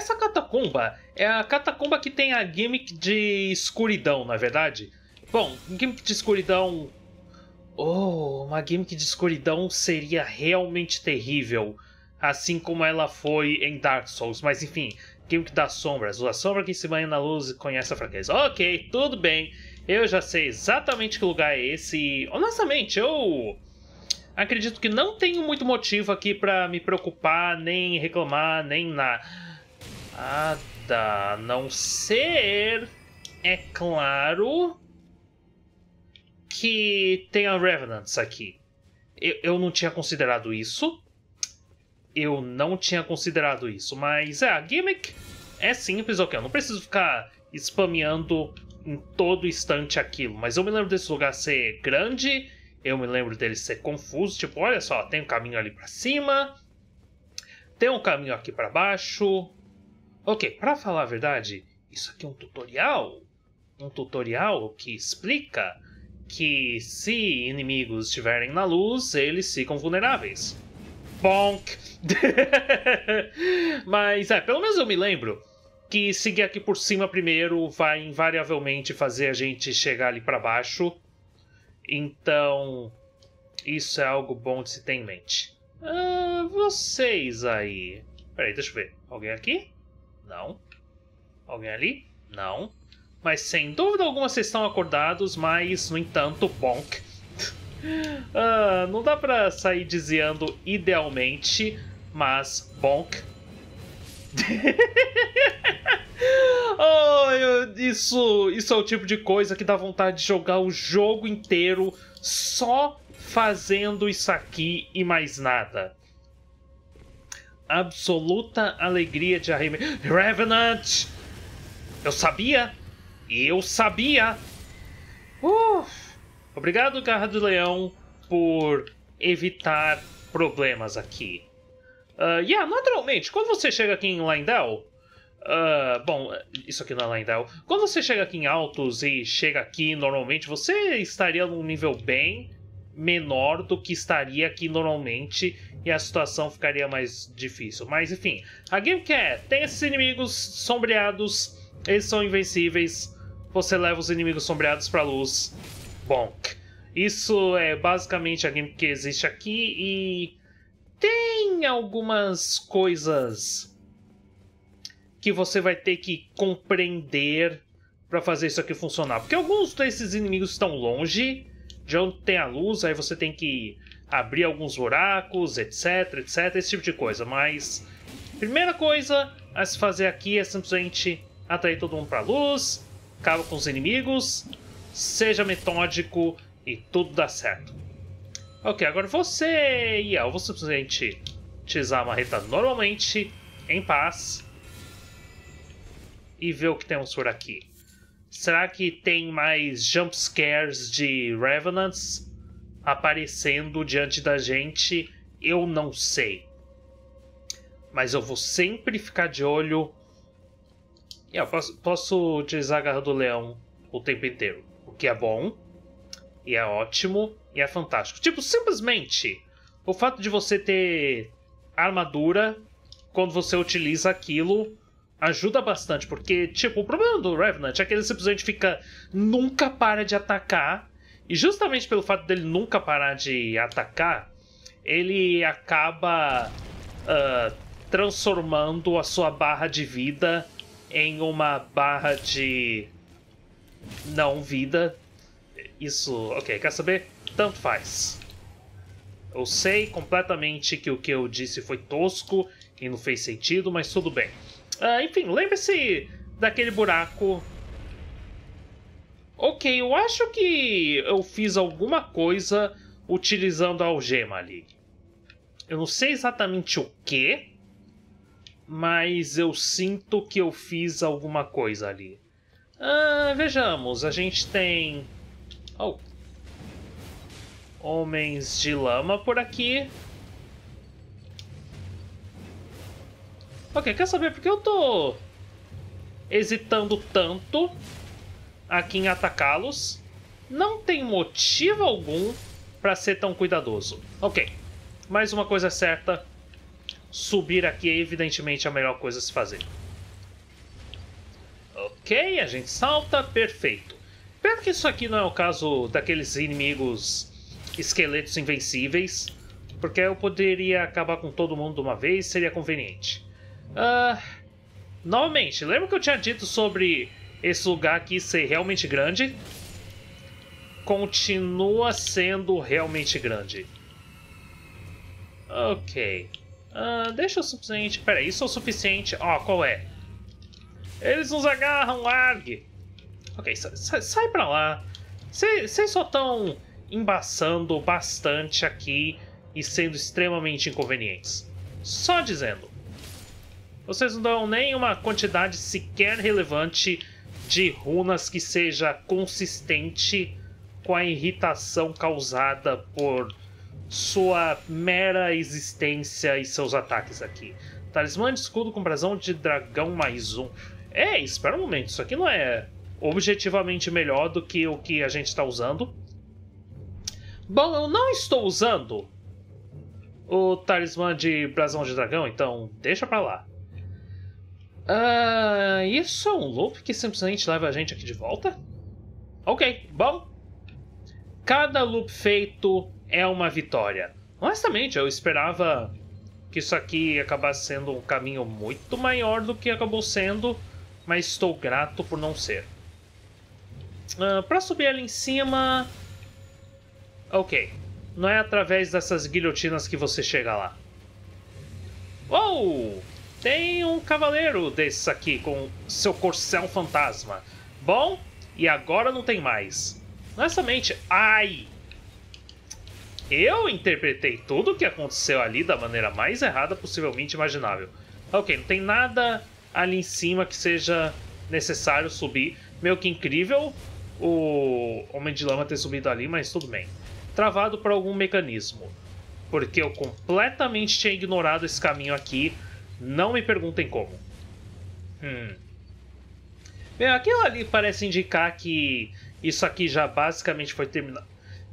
Essa catacumba é a catacumba que tem a gimmick de escuridão, na é verdade? Bom, gimmick de escuridão. Oh, uma gimmick de escuridão seria realmente terrível. Assim como ela foi em Dark Souls, mas enfim, gimmick das sombras. A sombra que se banha na luz conhece a fraqueza. Ok, tudo bem. Eu já sei exatamente que lugar é esse. E, oh, honestamente, eu acredito que não tenho muito motivo aqui para me preocupar, nem reclamar, nem nada. Nada, a não ser, é claro, que tenha Revenants aqui. Eu, eu não tinha considerado isso. Eu não tinha considerado isso, mas é, a gimmick é simples, ok. Eu não preciso ficar spameando em todo instante aquilo, mas eu me lembro desse lugar ser grande, eu me lembro dele ser confuso, tipo, olha só, tem um caminho ali para cima, tem um caminho aqui para baixo, Ok, para falar a verdade, isso aqui é um tutorial. Um tutorial que explica que se inimigos estiverem na luz, eles ficam vulneráveis. Bonk! Mas é, pelo menos eu me lembro que seguir aqui por cima primeiro vai invariavelmente fazer a gente chegar ali para baixo. Então, isso é algo bom de se ter em mente. Ah, vocês aí. Peraí, deixa eu ver. Alguém aqui? Não. Alguém ali? Não. Mas sem dúvida alguma vocês estão acordados, mas no entanto, bonk. Ah, não dá pra sair desviando idealmente, mas bonk. oh, eu, isso, isso é o tipo de coisa que dá vontade de jogar o jogo inteiro só fazendo isso aqui e mais nada absoluta alegria de arremesso. Revenant! Eu sabia! Eu sabia! obrigado, Garra do Leão, por evitar problemas aqui. Uh, yeah, naturalmente, quando você chega aqui em Lindell... Uh, ah, bom, isso aqui não é Lindell. Quando você chega aqui em Altos e chega aqui, normalmente você estaria num nível bem menor do que estaria aqui normalmente e a situação ficaria mais difícil. Mas enfim, a game que é, tem esses inimigos sombreados, eles são invencíveis, você leva os inimigos sombreados para luz. Bonk. Isso é basicamente a game que existe aqui e tem algumas coisas que você vai ter que compreender para fazer isso aqui funcionar. Porque alguns desses inimigos estão longe, de onde tem a luz, aí você tem que abrir alguns buracos, etc, etc, esse tipo de coisa. Mas primeira coisa a se fazer aqui é simplesmente atrair todo mundo para luz, acaba com os inimigos, seja metódico e tudo dá certo. Ok, agora você e eu vou simplesmente utilizar a marreta normalmente, em paz, e ver o que temos por aqui. Será que tem mais jump scares de Revenants aparecendo diante da gente? Eu não sei. Mas eu vou sempre ficar de olho. Eu posso, posso utilizar a garra do leão o tempo inteiro. O que é bom, e é ótimo, e é fantástico. Tipo, simplesmente o fato de você ter armadura, quando você utiliza aquilo, ajuda bastante, porque, tipo, o problema do Revenant é que ele simplesmente fica. nunca para de atacar. E justamente pelo fato dele nunca parar de atacar, ele acaba uh, transformando a sua barra de vida em uma barra de. não vida. Isso, ok, quer saber? Tanto faz. Eu sei completamente que o que eu disse foi tosco e não fez sentido, mas tudo bem. Uh, enfim, lembre-se daquele buraco. Ok, eu acho que eu fiz alguma coisa utilizando a algema ali. Eu não sei exatamente o que, mas eu sinto que eu fiz alguma coisa ali. Ah, vejamos, a gente tem. Oh. Homens de lama por aqui. Ok, quer saber por que eu tô hesitando tanto aqui em atacá-los? Não tem motivo algum para ser tão cuidadoso. Ok, mais uma coisa certa. Subir aqui é evidentemente a melhor coisa a se fazer. Ok, a gente salta, perfeito. Pena que isso aqui não é o caso daqueles inimigos esqueletos invencíveis, porque eu poderia acabar com todo mundo de uma vez, seria conveniente. Ah, novamente, lembra que eu tinha dito sobre esse lugar aqui ser realmente grande? Continua sendo realmente grande. Ok. Uh, deixa o suficiente. Peraí, isso é o suficiente. Ó, oh, qual é? Eles nos agarram, largue! Ok, sa sa sai pra lá. Vocês só estão embaçando bastante aqui e sendo extremamente inconvenientes. Só dizendo. Vocês não dão nem uma quantidade sequer relevante de runas que seja consistente com a irritação causada por sua mera existência e seus ataques aqui. Talismã de escudo com brasão de dragão mais um. É, espera um momento, isso aqui não é objetivamente melhor do que o que a gente está usando. Bom, eu não estou usando o talismã de brasão de dragão, então deixa pra lá. Ah, isso é um loop que simplesmente leva a gente aqui de volta? Ok, bom. Cada loop feito é uma vitória. Honestamente, eu esperava que isso aqui acabasse sendo um caminho muito maior do que acabou sendo, mas estou grato por não ser. Uh, ah, para subir ali em cima. Ok. Não é através dessas guilhotinas que você chega lá. Uou! Tem um cavaleiro desses aqui com seu corcel fantasma. Bom, e agora não tem mais. Honestamente, é ai! Eu interpretei tudo o que aconteceu ali da maneira mais errada possivelmente imaginável. Ok, não tem nada ali em cima que seja necessário subir. Meio que incrível o Homem de Lama ter subido ali, mas tudo bem. Travado por algum mecanismo. Porque eu completamente tinha ignorado esse caminho aqui não me perguntem como. Hum. Bem, aquilo ali parece indicar que isso aqui já basicamente foi terminado.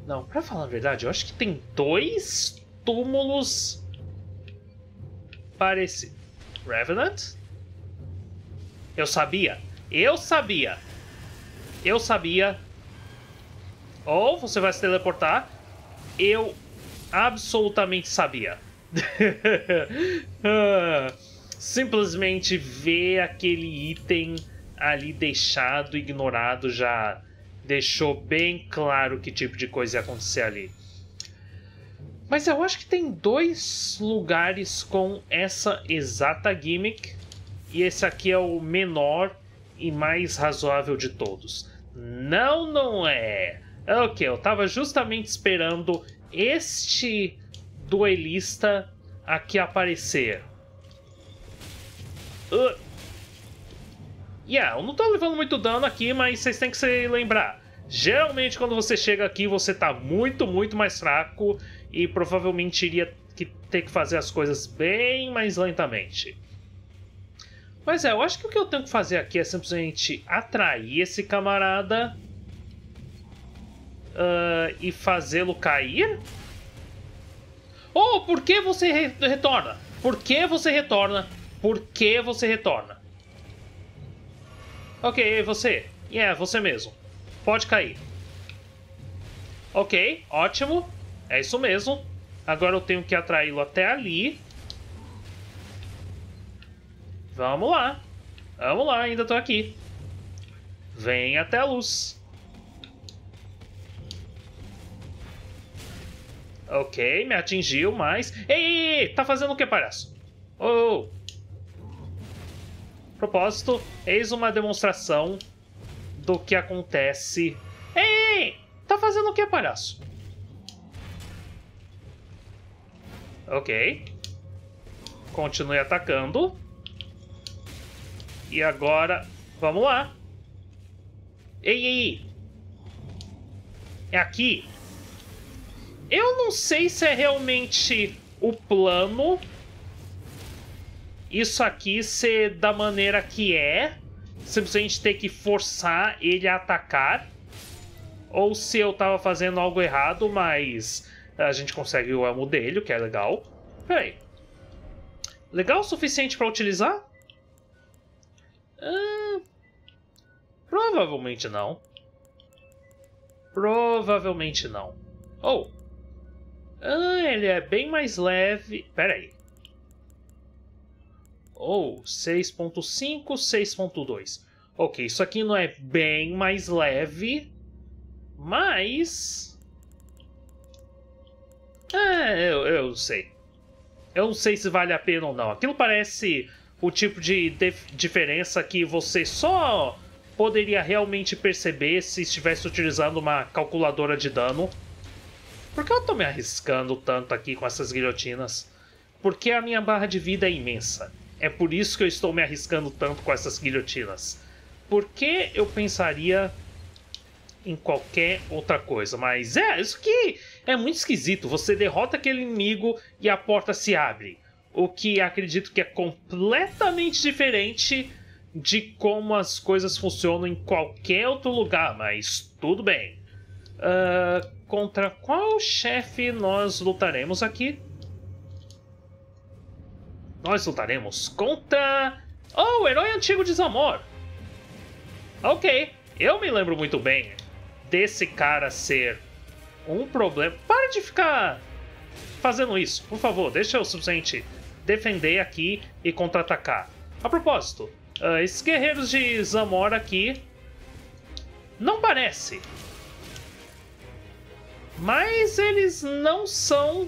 Não, pra falar a verdade, eu acho que tem dois túmulos parecidos. Revenant? Eu sabia. Eu sabia. Eu sabia. Ou você vai se teleportar. Eu absolutamente sabia. Simplesmente ver aquele item ali deixado, ignorado, já deixou bem claro que tipo de coisa ia acontecer ali. Mas eu acho que tem dois lugares com essa exata gimmick. E esse aqui é o menor e mais razoável de todos. Não, não é. Ok, eu tava justamente esperando este duelista a que aparecer. Uh. Yeah, eu não tô levando muito dano aqui, mas vocês têm que se lembrar. Geralmente quando você chega aqui você tá muito, muito mais fraco e provavelmente iria que ter que fazer as coisas bem mais lentamente. Mas é, eu acho que o que eu tenho que fazer aqui é simplesmente atrair esse camarada uh, e fazê-lo cair. Oh, por que você re retorna? Por que você retorna? Por que você retorna? Ok, você. É, yeah, você mesmo. Pode cair. Ok, ótimo. É isso mesmo. Agora eu tenho que atraí-lo até ali. Vamos lá. Vamos lá, ainda tô aqui. Vem até a luz. Ok, me atingiu, mas. Ei, ei, ei, tá fazendo o que, palhaço? Oh! Propósito, eis uma demonstração do que acontece. Ei, ei, tá fazendo o que, palhaço? Ok. Continue atacando. E agora, vamos lá. Ei, ei, ei. É aqui. Eu não sei se é realmente o plano isso aqui ser da maneira que é, simplesmente ter que forçar ele a atacar, ou se eu tava fazendo algo errado, mas a gente consegue o amo dele, o que é legal. Pera aí. Legal o suficiente para utilizar? Ah, provavelmente não. Provavelmente não. Ou, oh, ah, ele é bem mais leve. Pera aí. Ou oh, 6.5, 6.2. Ok, isso aqui não é bem mais leve, mas... É, eu, eu sei. Eu não sei se vale a pena ou não. Aquilo parece o tipo de diferença que você só poderia realmente perceber se estivesse utilizando uma calculadora de dano. Por que eu tô me arriscando tanto aqui com essas guilhotinas? Porque a minha barra de vida é imensa. É por isso que eu estou me arriscando tanto com essas guilhotinas. Por que eu pensaria em qualquer outra coisa? Mas é, isso aqui é muito esquisito. Você derrota aquele inimigo e a porta se abre. O que acredito que é completamente diferente de como as coisas funcionam em qualquer outro lugar, mas tudo bem. Uh, Contra qual chefe nós lutaremos aqui? Nós lutaremos contra... Oh, o herói antigo de Zamor! Ok, eu me lembro muito bem desse cara ser um problema... Para de ficar fazendo isso, por favor. Deixa eu suficiente defender aqui e contra-atacar. A propósito, uh, esses guerreiros de Zamor aqui não parece mas eles não são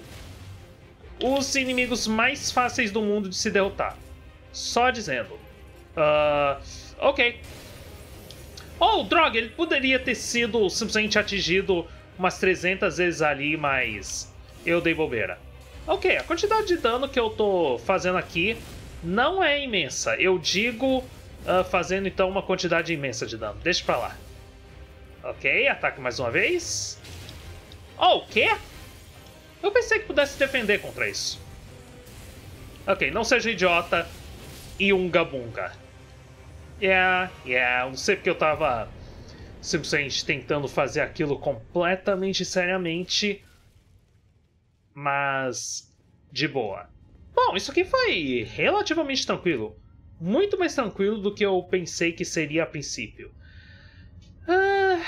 os inimigos mais fáceis do mundo de se derrotar. Só dizendo. Uh, ok. Ou, oh, droga, ele poderia ter sido simplesmente atingido umas 300 vezes ali, mas eu dei bobeira. Ok, a quantidade de dano que eu tô fazendo aqui não é imensa. Eu digo uh, fazendo então uma quantidade imensa de dano. Deixa pra lá. Ok, ataque mais uma vez. Oh, o quê? Eu pensei que pudesse defender contra isso. Ok, não seja idiota. E um gabunga. Yeah, yeah, não sei porque eu tava simplesmente tentando fazer aquilo completamente seriamente. Mas. de boa. Bom, isso aqui foi relativamente tranquilo. Muito mais tranquilo do que eu pensei que seria a princípio. Ah.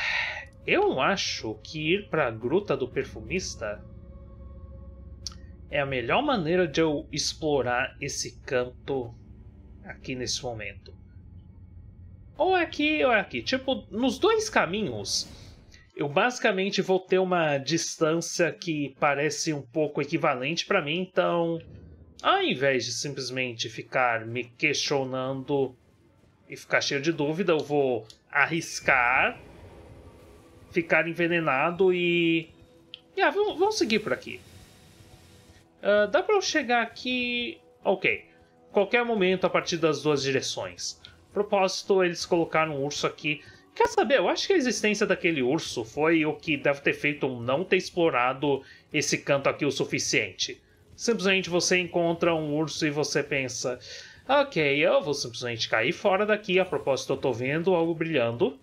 Eu acho que ir para a Gruta do Perfumista é a melhor maneira de eu explorar esse canto aqui nesse momento. Ou é aqui ou é aqui. Tipo, nos dois caminhos, eu basicamente vou ter uma distância que parece um pouco equivalente para mim, então, ao invés de simplesmente ficar me questionando e ficar cheio de dúvida, eu vou arriscar ficar envenenado e. Yeah, vamos, vamos seguir por aqui. Uh, dá para eu chegar aqui. Ok. Qualquer momento a partir das duas direções. Propósito, eles colocaram um urso aqui. Quer saber? Eu acho que a existência daquele urso foi o que deve ter feito não ter explorado esse canto aqui o suficiente. Simplesmente você encontra um urso e você pensa: Ok, eu vou simplesmente cair fora daqui. A propósito, eu tô vendo algo brilhando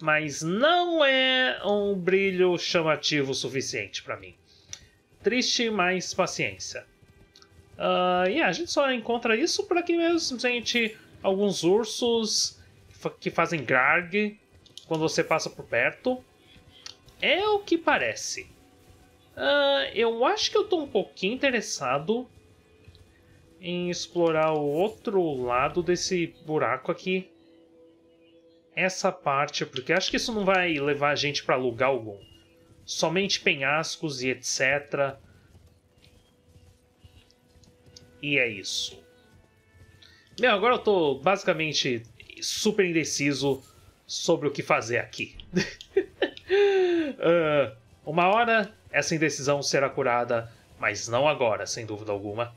mas não é um brilho chamativo suficiente para mim. Triste, mas paciência. Uh, yeah, a gente só encontra isso por aqui mesmo. Gente, alguns ursos que fazem garg quando você passa por perto. É o que parece. Uh, eu acho que eu tô um pouquinho interessado em explorar o outro lado desse buraco aqui essa parte, porque acho que isso não vai levar a gente para lugar algum. Somente penhascos e etc. E é isso. Meu, agora eu tô basicamente super indeciso sobre o que fazer aqui. uh, uma hora essa indecisão será curada, mas não agora, sem dúvida alguma.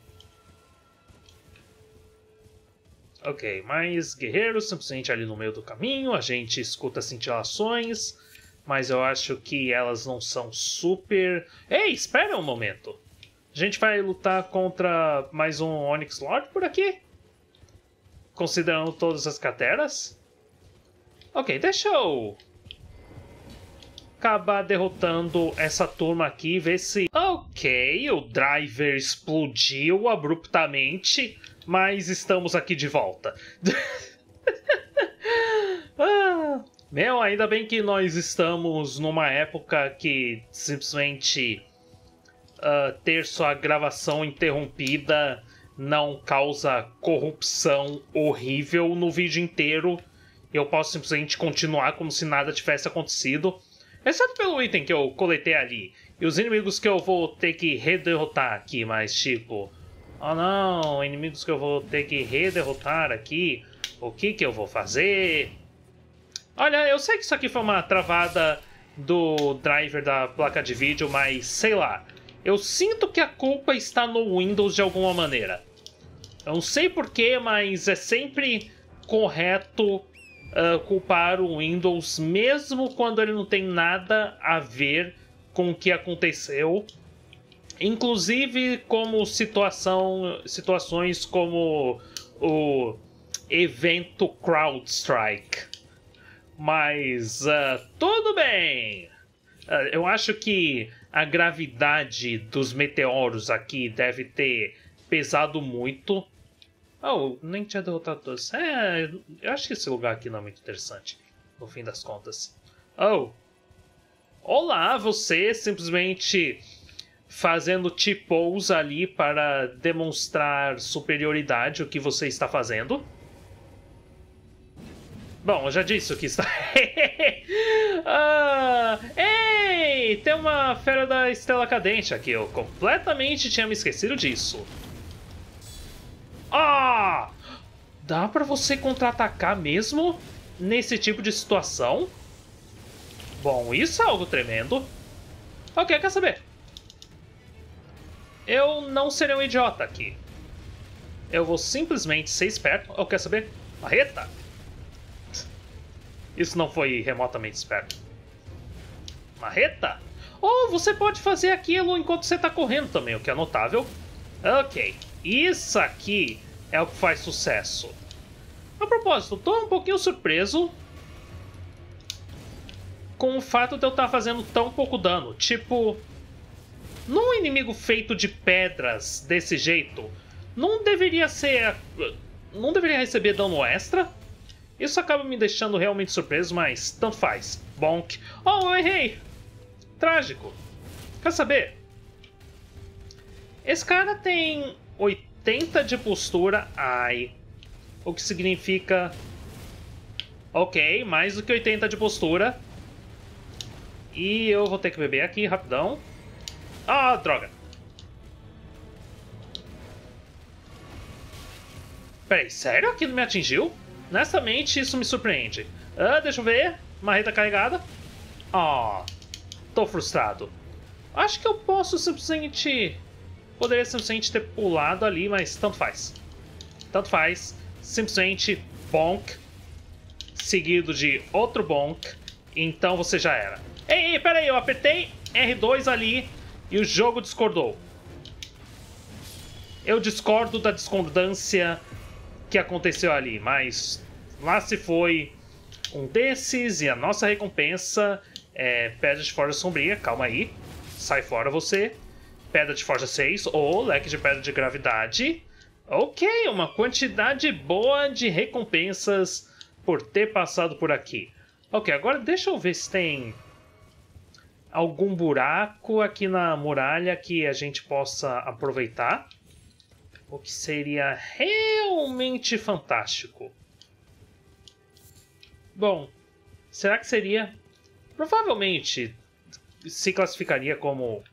Ok, mais guerreiros, simplesmente ali no meio do caminho, a gente escuta cintilações, mas eu acho que elas não são super. Ei, espera um momento! A gente vai lutar contra mais um Onyx Lord por aqui? Considerando todas as cateras? Ok, deixa eu acabar derrotando essa turma aqui, ver se. Ok, o driver explodiu abruptamente mas estamos aqui de volta. ah, meu, ainda bem que nós estamos numa época que simplesmente uh, ter sua gravação interrompida não causa corrupção horrível no vídeo inteiro. Eu posso simplesmente continuar como se nada tivesse acontecido. Exceto pelo item que eu coletei ali. E os inimigos que eu vou ter que rederrotar aqui, mas tipo. Oh não, inimigos que eu vou ter que rederrotar aqui. O que que eu vou fazer? Olha, eu sei que isso aqui foi uma travada do driver da placa de vídeo, mas sei lá. Eu sinto que a culpa está no Windows de alguma maneira. Eu não sei porquê, mas é sempre correto uh, culpar o Windows, mesmo quando ele não tem nada a ver com o que aconteceu Inclusive como situação, situações como o evento CrowdStrike. Mas uh, tudo bem. Uh, eu acho que a gravidade dos meteoros aqui deve ter pesado muito. Oh, nem tinha derrotado todos. É, eu acho que esse lugar aqui não é muito interessante, no fim das contas. Oh, olá, você simplesmente fazendo tipous ali para demonstrar superioridade o que você está fazendo. Bom, eu já disse o que está. ah, ei! Tem uma fera da Estrela Cadente aqui. Eu completamente tinha me esquecido disso. Ah! Dá pra você contra-atacar mesmo nesse tipo de situação? Bom, isso é algo tremendo. Ok, quer saber? Eu não serei um idiota aqui. Eu vou simplesmente ser esperto. Eu oh, quero saber? Marreta! Isso não foi remotamente esperto. Marreta? Ou oh, você pode fazer aquilo enquanto você está correndo também, o que é notável. Ok, isso aqui é o que faz sucesso. A propósito, tô um pouquinho surpreso com o fato de eu estar tá fazendo tão pouco dano. Tipo, num inimigo feito de pedras desse jeito, não deveria ser. Não deveria receber dano extra? Isso acaba me deixando realmente surpreso, mas tanto faz. Bonk. Oh, eu errei! Trágico. Quer saber? Esse cara tem 80 de postura. Ai. O que significa. Ok, mais do que 80 de postura. E eu vou ter que beber aqui rapidão. Ah, droga! Peraí, sério? Aquilo me atingiu? Honestamente, isso me surpreende. Ah, deixa eu ver. Marreta carregada. Ah, tô frustrado. Acho que eu posso simplesmente... Poderia simplesmente ter pulado ali, mas tanto faz. Tanto faz. Simplesmente bonk. Seguido de outro bonk. Então você já era. Ei, ei, peraí, eu apertei R2 ali e o jogo discordou. Eu discordo da discordância que aconteceu ali, mas lá se foi um desses e a nossa recompensa é Pedra de Forja Sombria, calma aí, sai fora você. Pedra de Forja 6 ou Leque de Pedra de Gravidade. Ok, uma quantidade boa de recompensas por ter passado por aqui. Ok, agora deixa eu ver se tem algum buraco aqui na muralha que a gente possa aproveitar, o que seria realmente fantástico. Bom, será que seria? Provavelmente se classificaria como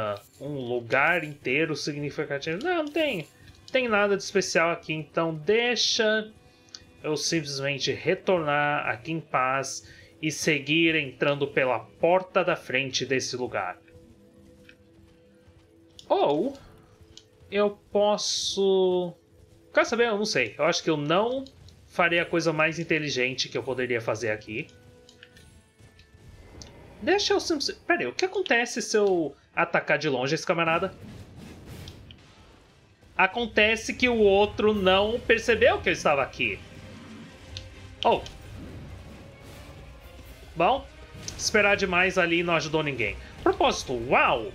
uh, um lugar inteiro significativo. Não, não tem, tem nada de especial aqui, então deixa eu simplesmente retornar aqui em paz e seguir entrando pela porta da frente desse lugar. Ou eu posso. Quer saber? Eu não sei. Eu acho que eu não farei a coisa mais inteligente que eu poderia fazer aqui. Deixa eu simples. Pera aí, o que acontece se eu atacar de longe esse camarada? Acontece que o outro não percebeu que eu estava aqui. Oh, Bom, esperar demais ali não ajudou ninguém. Propósito, uau!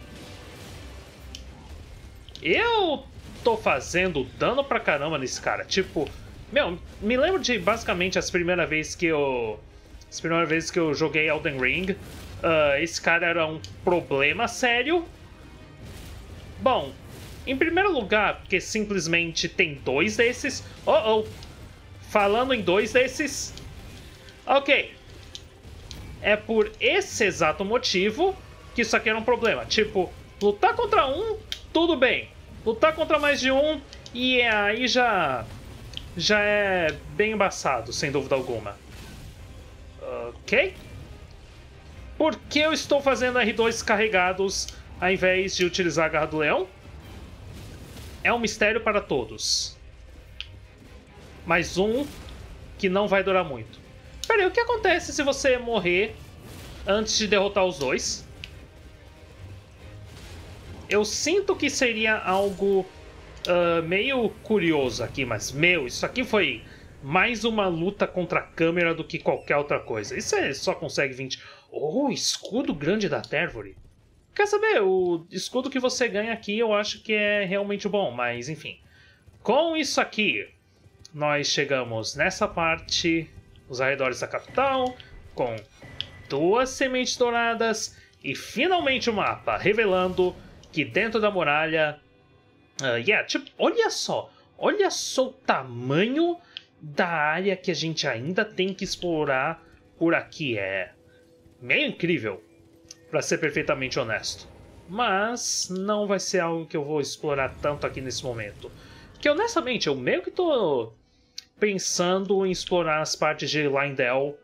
Eu tô fazendo dano pra caramba nesse cara. Tipo, meu, me lembro de basicamente as primeiras vezes que eu. As primeiras vezes que eu joguei Elden Ring. Uh, esse cara era um problema sério. Bom, em primeiro lugar, porque simplesmente tem dois desses. Oh oh! Falando em dois desses. Ok, é por esse exato motivo que isso aqui era um problema. Tipo, lutar contra um, tudo bem. Lutar contra mais de um, e aí já. Já é bem embaçado, sem dúvida alguma. Ok? Por que eu estou fazendo R2 carregados ao invés de utilizar a Garra do Leão? É um mistério para todos. Mais um que não vai durar muito. Peraí, o que acontece se você morrer antes de derrotar os dois? Eu sinto que seria algo uh, meio curioso aqui, mas meu, isso aqui foi mais uma luta contra a câmera do que qualquer outra coisa. Isso é, só consegue 20. Oh, escudo grande da Tervory. Quer saber, o escudo que você ganha aqui eu acho que é realmente bom, mas enfim. Com isso aqui, nós chegamos nessa parte os arredores da capital, com duas sementes douradas e finalmente o mapa, revelando que dentro da muralha. Uh, yeah, tipo, olha só! Olha só o tamanho da área que a gente ainda tem que explorar por aqui. É meio incrível, para ser perfeitamente honesto. Mas não vai ser algo que eu vou explorar tanto aqui nesse momento. Que honestamente, eu meio que tô pensando em explorar as partes de Lindell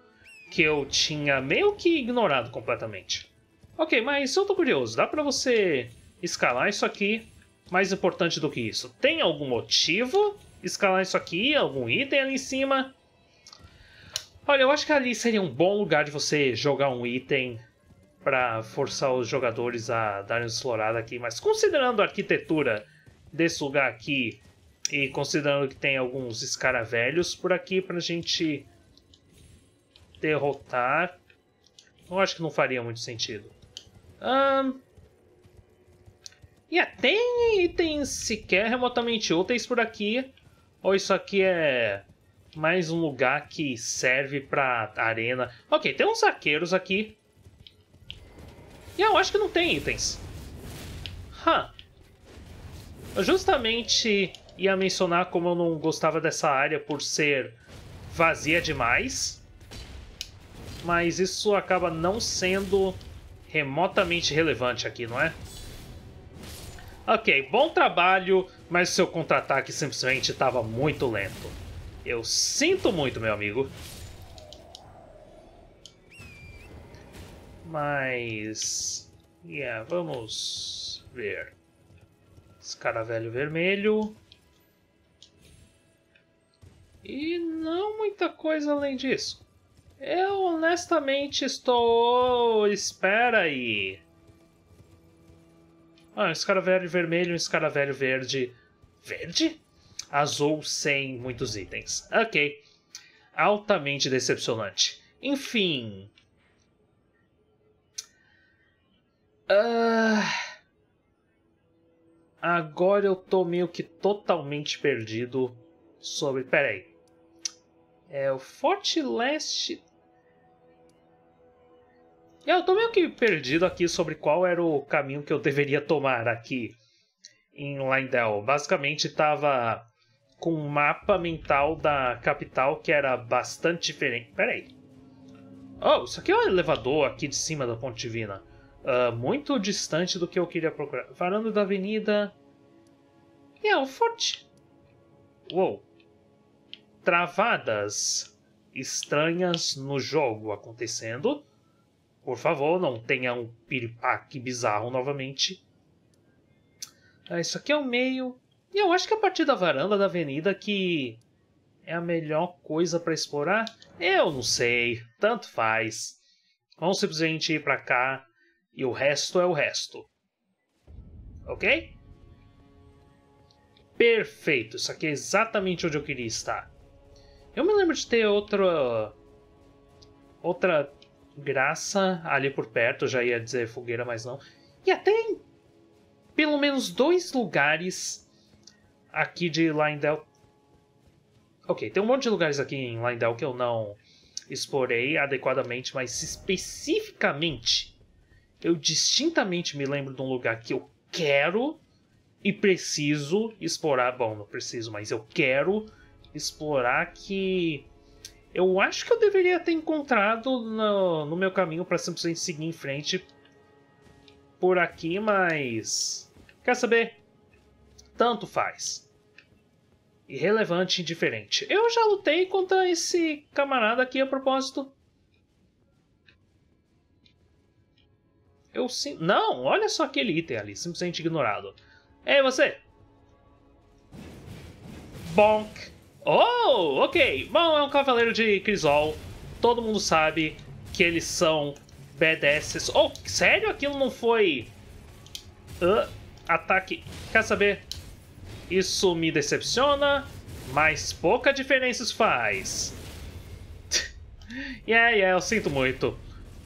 que eu tinha meio que ignorado completamente. Ok, mas eu tô curioso, dá para você escalar isso aqui? Mais importante do que isso, tem algum motivo escalar isso aqui? Algum item ali em cima? Olha, eu acho que ali seria um bom lugar de você jogar um item para forçar os jogadores a darem uma explorada aqui, mas considerando a arquitetura desse lugar aqui e considerando que tem alguns escaravelhos por aqui pra gente derrotar, eu acho que não faria muito sentido. Um... E yeah, tem itens sequer remotamente úteis por aqui. Ou isso aqui é mais um lugar que serve pra arena. Ok, tem uns arqueiros aqui. E yeah, eu acho que não tem itens. Huh. Justamente ia mencionar como eu não gostava dessa área por ser vazia demais. Mas isso acaba não sendo remotamente relevante aqui, não é? Ok, bom trabalho, mas seu contra-ataque simplesmente estava muito lento. Eu sinto muito, meu amigo. Mas... Yeah, vamos ver. Esse cara velho vermelho... E não muita coisa além disso. Eu honestamente estou. Espera aí. Ah, um escaravelho vermelho, um escaravelho verde. Verde? Azul sem muitos itens. Ok. Altamente decepcionante. Enfim. Uh... Agora eu tô meio que totalmente perdido sobre. Pera aí. É o Forte Leste. É, eu tô meio que perdido aqui sobre qual era o caminho que eu deveria tomar aqui em Lindell. Basicamente tava com um mapa mental da capital que era bastante diferente. Pera aí. Oh, isso aqui é um elevador aqui de cima da Ponte Divina. Uh, muito distante do que eu queria procurar. Varanda da Avenida. É, o forte. Uou travadas estranhas no jogo acontecendo. Por favor, não tenha um piripaque bizarro novamente. Ah, isso aqui é o meio. E eu acho que é a partir da varanda da avenida que é a melhor coisa para explorar? Eu não sei, tanto faz. Vamos simplesmente ir para cá e o resto é o resto. Ok? Perfeito, isso aqui é exatamente onde eu queria estar. Eu me lembro de ter outra. outra graça ali por perto, já ia dizer fogueira, mas não. E até em pelo menos dois lugares aqui de Lindel. Ok, tem um monte de lugares aqui em Lindel que eu não explorei adequadamente, mas especificamente eu distintamente me lembro de um lugar que eu quero e preciso explorar. Bom, não preciso, mas eu quero explorar que eu acho que eu deveria ter encontrado no, no meu caminho para simplesmente seguir em frente por aqui, mas quer saber? Tanto faz. Irrelevante e indiferente. Eu já lutei contra esse camarada aqui a propósito. Eu sim. Não, olha só aquele item ali, simplesmente ignorado. Ei, é você! Bonk! Oh, ok. Bom, é um cavaleiro de Crisol. Todo mundo sabe que eles são badasses. Oh, sério? Aquilo não foi... Uh, ataque. Quer saber? Isso me decepciona, mas pouca diferença isso faz. yeah, yeah, eu sinto muito.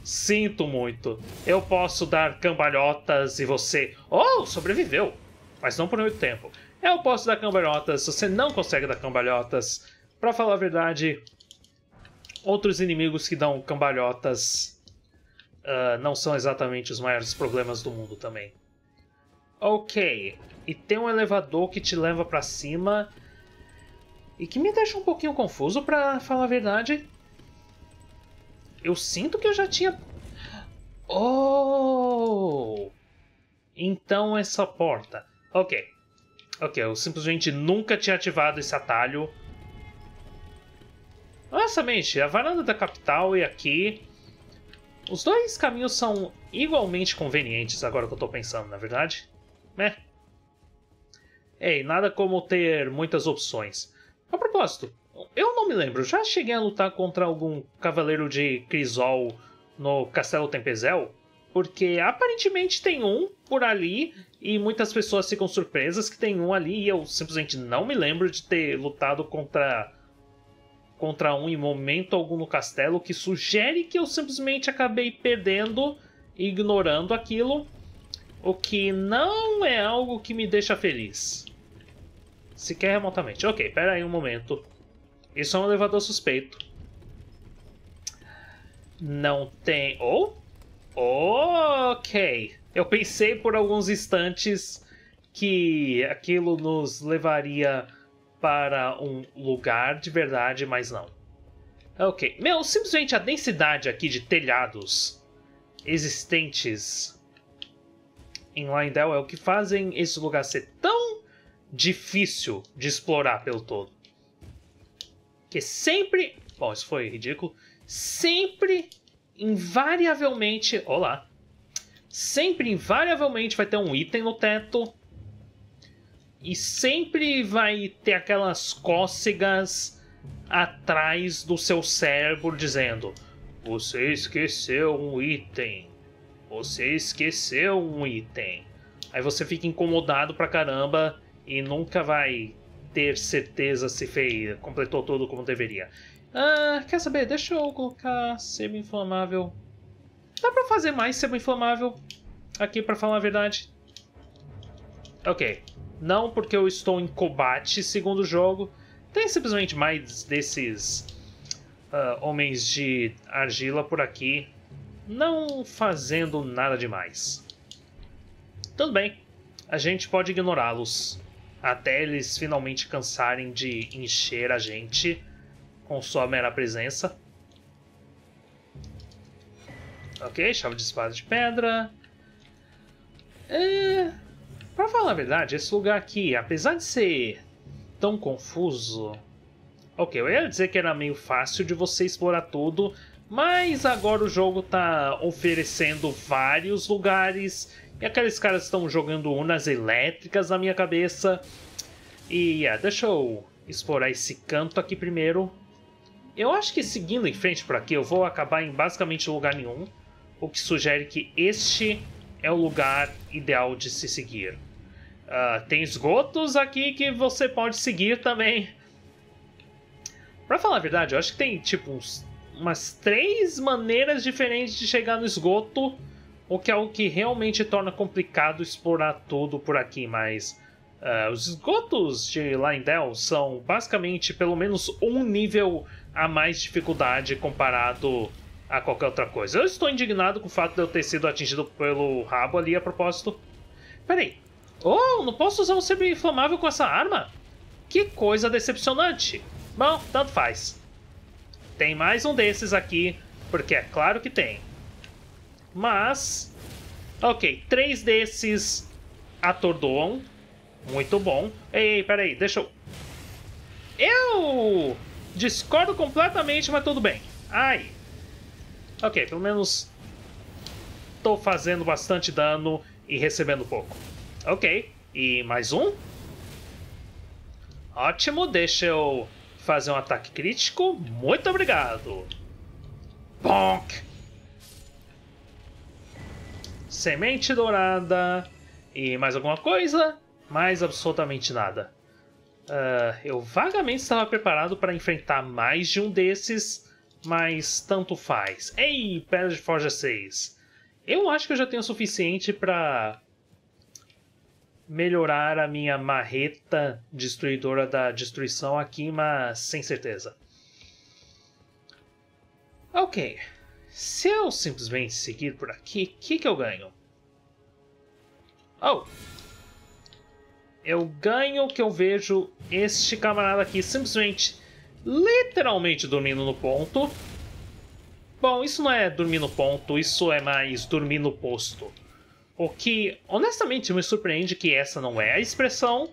Sinto muito. Eu posso dar cambalhotas e você... Oh, sobreviveu! Mas não por muito tempo. É o dar da cambalhotas. Você não consegue dar cambalhotas. Para falar a verdade, outros inimigos que dão cambalhotas uh, não são exatamente os maiores problemas do mundo também. Ok. E tem um elevador que te leva para cima e que me deixa um pouquinho confuso para falar a verdade. Eu sinto que eu já tinha. Oh! Então essa porta. Ok. Ok, eu simplesmente nunca tinha ativado esse atalho. Honestamente, a varanda da capital e aqui... Os dois caminhos são igualmente convenientes, agora que eu tô pensando, na é verdade? Né? Ei, nada como ter muitas opções. A propósito, eu não me lembro, já cheguei a lutar contra algum cavaleiro de Crisol no Castelo Tempezel? Porque aparentemente tem um por ali e muitas pessoas ficam surpresas que tem um ali e eu simplesmente não me lembro de ter lutado contra contra um em momento algum no castelo que sugere que eu simplesmente acabei perdendo, ignorando aquilo, o que não é algo que me deixa feliz. Sequer remotamente. Ok, pera aí um momento. Isso é um elevador suspeito. Não tem... Ou? Oh? Ok. Eu pensei por alguns instantes que aquilo nos levaria para um lugar de verdade, mas não. Tá ok. Meu, simplesmente a densidade aqui de telhados existentes em Lindell é o que fazem esse lugar ser tão difícil de explorar pelo todo. Que sempre. Bom, isso foi ridículo. Sempre, invariavelmente. Olá! sempre invariavelmente vai ter um item no teto e sempre vai ter aquelas cócegas atrás do seu cérebro dizendo: Você esqueceu um item. Você esqueceu um item. Aí você fica incomodado pra caramba e nunca vai ter certeza se fez, completou tudo como deveria. Ah, quer saber? Deixa eu colocar semi-inflamável Dá pra fazer mais sebo inflamável aqui, pra falar a verdade. Ok. Não porque eu estou em combate, segundo o jogo. Tem simplesmente mais desses uh, homens de argila por aqui. Não fazendo nada demais. Tudo bem. A gente pode ignorá-los. Até eles finalmente cansarem de encher a gente com sua mera presença. Ok, chave de espada de pedra. É... Pra falar a verdade, esse lugar aqui, apesar de ser tão confuso... Ok, eu ia dizer que era meio fácil de você explorar tudo, mas agora o jogo tá oferecendo vários lugares e aqueles caras estão jogando unas elétricas na minha cabeça. E yeah, deixa eu explorar esse canto aqui primeiro. Eu acho que seguindo em frente por aqui eu vou acabar em basicamente lugar nenhum o que sugere que este é o lugar ideal de se seguir. Uh, tem esgotos aqui que você pode seguir também. Pra falar a verdade, eu acho que tem tipo uns, umas três maneiras diferentes de chegar no esgoto, o que é o que realmente torna complicado explorar tudo por aqui, mas uh, os esgotos de Lindell são basicamente pelo menos um nível a mais dificuldade comparado a qualquer outra coisa. Eu estou indignado com o fato de eu ter sido atingido pelo rabo ali a propósito. Peraí. Oh, não posso usar um semi-inflamável com essa arma? Que coisa decepcionante. Bom, tanto faz. Tem mais um desses aqui, porque é claro que tem. Mas... Ok, três desses atordoam. Muito bom. Ei, peraí, deixa eu... Eu discordo completamente, mas tudo bem. Ai, Ok, pelo menos tô fazendo bastante dano e recebendo pouco. Ok, e mais um? Ótimo, deixa eu fazer um ataque crítico. Muito obrigado. Bonk! Semente dourada. E mais alguma coisa? Mais absolutamente nada. Uh, eu vagamente estava preparado para enfrentar mais de um desses mas tanto faz. Ei, pedra de Forja 6. Eu acho que eu já tenho o suficiente para melhorar a minha marreta destruidora da destruição aqui, mas sem certeza. Ok. Se eu simplesmente seguir por aqui, o que, que eu ganho? Oh! Eu ganho que eu vejo este camarada aqui simplesmente literalmente dormindo no ponto. Bom, isso não é dormir no ponto, isso é mais dormir no posto. O que honestamente me surpreende que essa não é a expressão.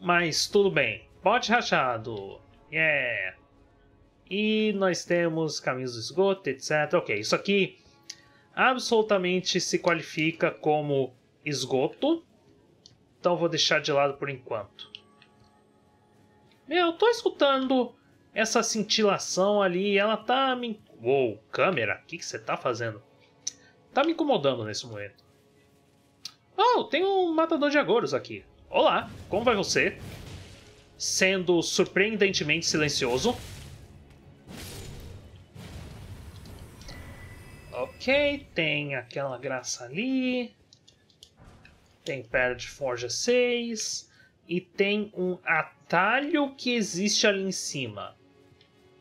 Mas tudo bem. Bote rachado. Yeah. E nós temos caminhos do esgoto, etc. Ok, isso aqui absolutamente se qualifica como esgoto. Então vou deixar de lado por enquanto. Eu tô escutando essa cintilação ali, ela tá me. Uou, câmera, o que, que você tá fazendo? Tá me incomodando nesse momento. Oh, tem um matador de agouros aqui. Olá, como vai você? Sendo surpreendentemente silencioso. Ok, tem aquela graça ali. Tem pedra de forja 6 e tem um atalho que existe ali em cima.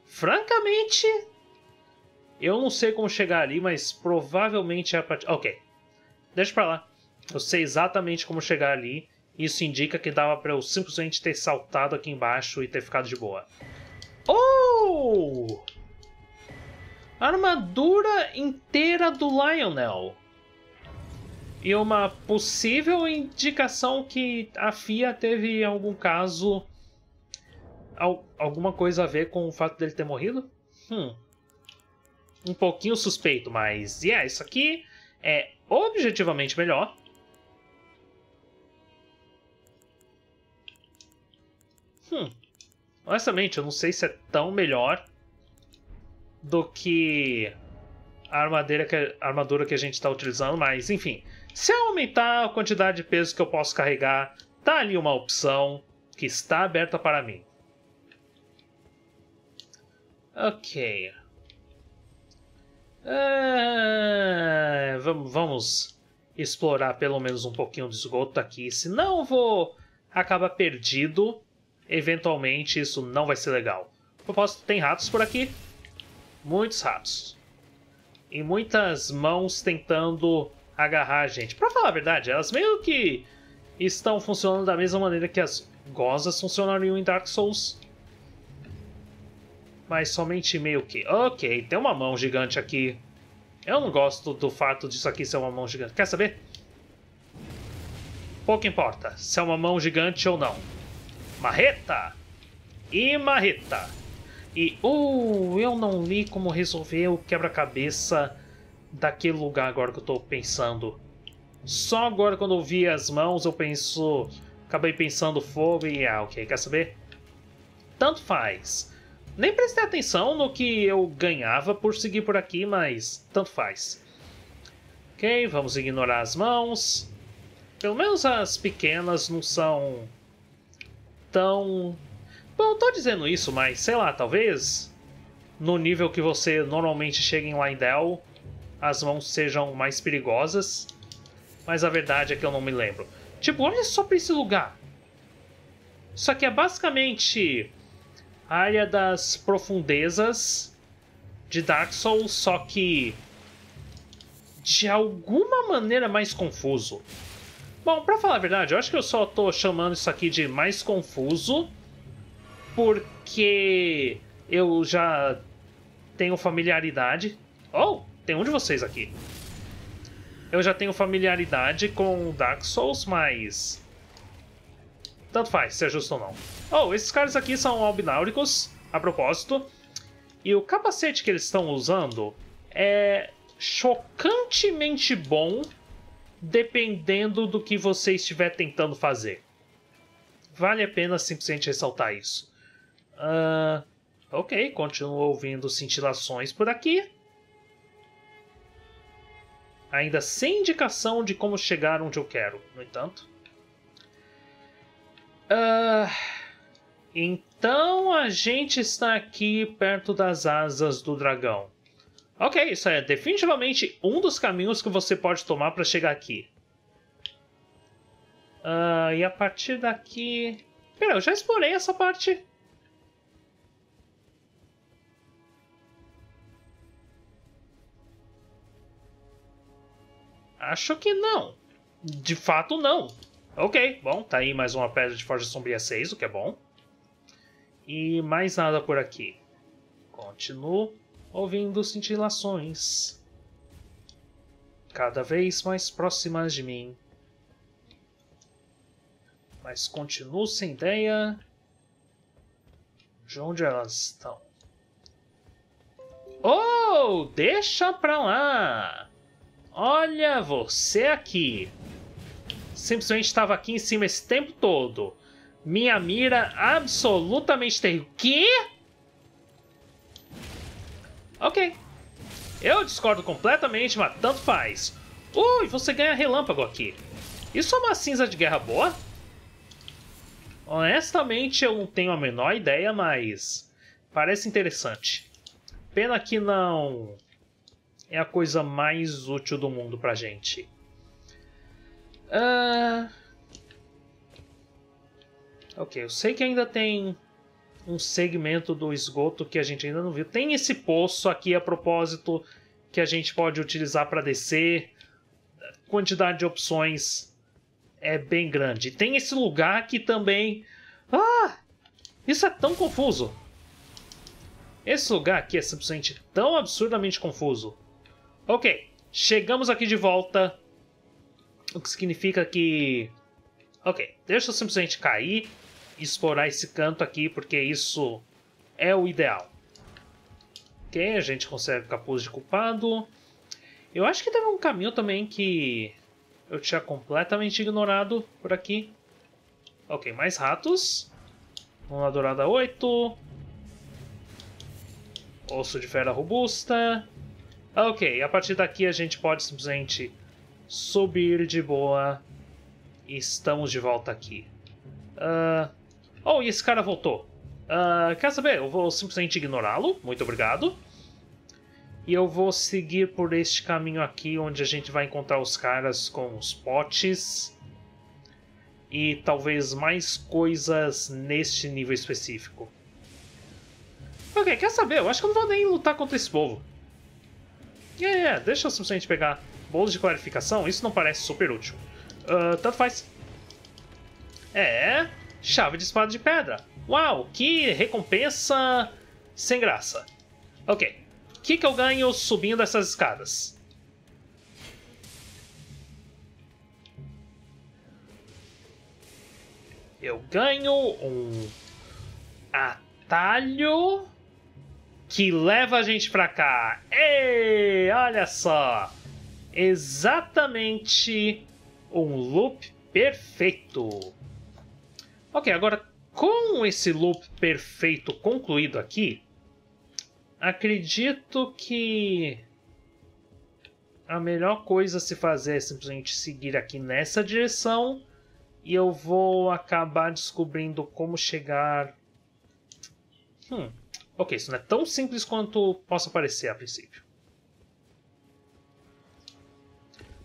Francamente, eu não sei como chegar ali, mas provavelmente é a partir. Ok, deixa pra lá. Eu sei exatamente como chegar ali. Isso indica que dava para eu simplesmente ter saltado aqui embaixo e ter ficado de boa. Oh! Armadura inteira do Lionel e uma possível indicação que a FIA teve algum caso. Al alguma coisa a ver com o fato dele ter morrido? Hum. Um pouquinho suspeito, mas. Yeah, isso aqui é objetivamente melhor. Hum. Honestamente, eu não sei se é tão melhor do que a que, a, armadura que a gente está utilizando, mas enfim. Se eu aumentar a quantidade de peso que eu posso carregar, tá ali uma opção que está aberta para mim. Ok. Ah, vamos, vamos explorar pelo menos um pouquinho do esgoto aqui, senão vou acabar perdido. Eventualmente isso não vai ser legal. Propósito, tem ratos por aqui? Muitos ratos. E muitas mãos tentando agarrar a gente. Para falar a verdade, elas meio que estão funcionando da mesma maneira que as gozas funcionariam em Dark Souls. Mas somente meio que. Ok, tem uma mão gigante aqui. Eu não gosto do fato disso aqui ser uma mão gigante. Quer saber? Pouco importa se é uma mão gigante ou não. Marreta! E marreta! E, uh, eu não li como resolver o quebra-cabeça daquele lugar agora que eu tô pensando. Só agora quando eu vi as mãos eu penso. Acabei pensando fogo e ah, ok, quer saber? Tanto faz. Nem prestei atenção no que eu ganhava por seguir por aqui, mas tanto faz. Ok, vamos ignorar as mãos. Pelo menos as pequenas não são tão. Bom, tô dizendo isso, mas sei lá, talvez no nível que você normalmente chega em Lindell, as mãos sejam mais perigosas, mas a verdade é que eu não me lembro. Tipo, olha só pra esse lugar. Isso aqui é basicamente a área das profundezas de Dark Souls, só que de alguma maneira mais confuso. Bom, para falar a verdade, eu acho que eu só tô chamando isso aqui de mais confuso porque eu já tenho familiaridade. Oh! Tem um de vocês aqui. Eu já tenho familiaridade com Dark Souls, mas... Tanto faz, se é justo ou não. Oh, esses caras aqui são albináuricos, a propósito. E o capacete que eles estão usando é chocantemente bom dependendo do que você estiver tentando fazer. Vale a pena simplesmente ressaltar isso. Uh, ok, continuo ouvindo cintilações por aqui ainda sem indicação de como chegar onde eu quero, no entanto. Uh, então a gente está aqui perto das asas do dragão. Ok, isso é definitivamente um dos caminhos que você pode tomar para chegar aqui. Uh, e a partir daqui. Pera, eu já explorei essa parte. Acho que não. De fato, não. Ok, bom, tá aí mais uma pedra de Forja Sombria 6, o que é bom. E mais nada por aqui. Continuo ouvindo cintilações. Cada vez mais próximas de mim. Mas continuo sem ideia de onde elas estão. Oh, deixa pra lá! Olha você aqui. Simplesmente estava aqui em cima esse tempo todo. Minha mira absolutamente terrível. Que? Ok. Eu discordo completamente, mas tanto faz. Ui, você ganha relâmpago aqui. Isso é uma cinza de guerra boa? Honestamente, eu não tenho a menor ideia, mas parece interessante. Pena que não é a coisa mais útil do mundo pra gente. Uh... Ok, eu sei que ainda tem um segmento do esgoto que a gente ainda não viu. Tem esse poço aqui a propósito que a gente pode utilizar para descer. A quantidade de opções é bem grande. Tem esse lugar aqui também. Ah! Isso é tão confuso! Esse lugar aqui é simplesmente tão absurdamente confuso. Ok, chegamos aqui de volta. O que significa que... Ok, deixa eu simplesmente cair e explorar esse canto aqui, porque isso é o ideal. Ok, a gente consegue o capuz de culpado. Eu acho que teve um caminho também que eu tinha completamente ignorado por aqui. Ok, mais ratos. uma dourada 8. Osso de fera robusta. Ok, a partir daqui a gente pode simplesmente subir de boa. E estamos de volta aqui. Uh... Oh, e esse cara voltou. Uh, quer saber? Eu vou simplesmente ignorá-lo. Muito obrigado. E eu vou seguir por este caminho aqui, onde a gente vai encontrar os caras com os potes. E talvez mais coisas neste nível específico. Ok, quer saber? Eu acho que eu não vou nem lutar contra esse povo yeah, é, yeah, é, deixa o suficiente pegar bolos de clarificação, isso não parece super útil. Uh, tanto faz. É. Chave de espada de pedra. Uau, que recompensa sem graça. Ok. O que, que eu ganho subindo essas escadas? Eu ganho um atalho que leva a gente pra cá. Ei, olha só! Exatamente um loop perfeito. Ok, agora com esse loop perfeito concluído aqui, acredito que a melhor coisa a se fazer é simplesmente seguir aqui nessa direção e eu vou acabar descobrindo como chegar. Hum, Ok, isso não é tão simples quanto possa parecer a princípio.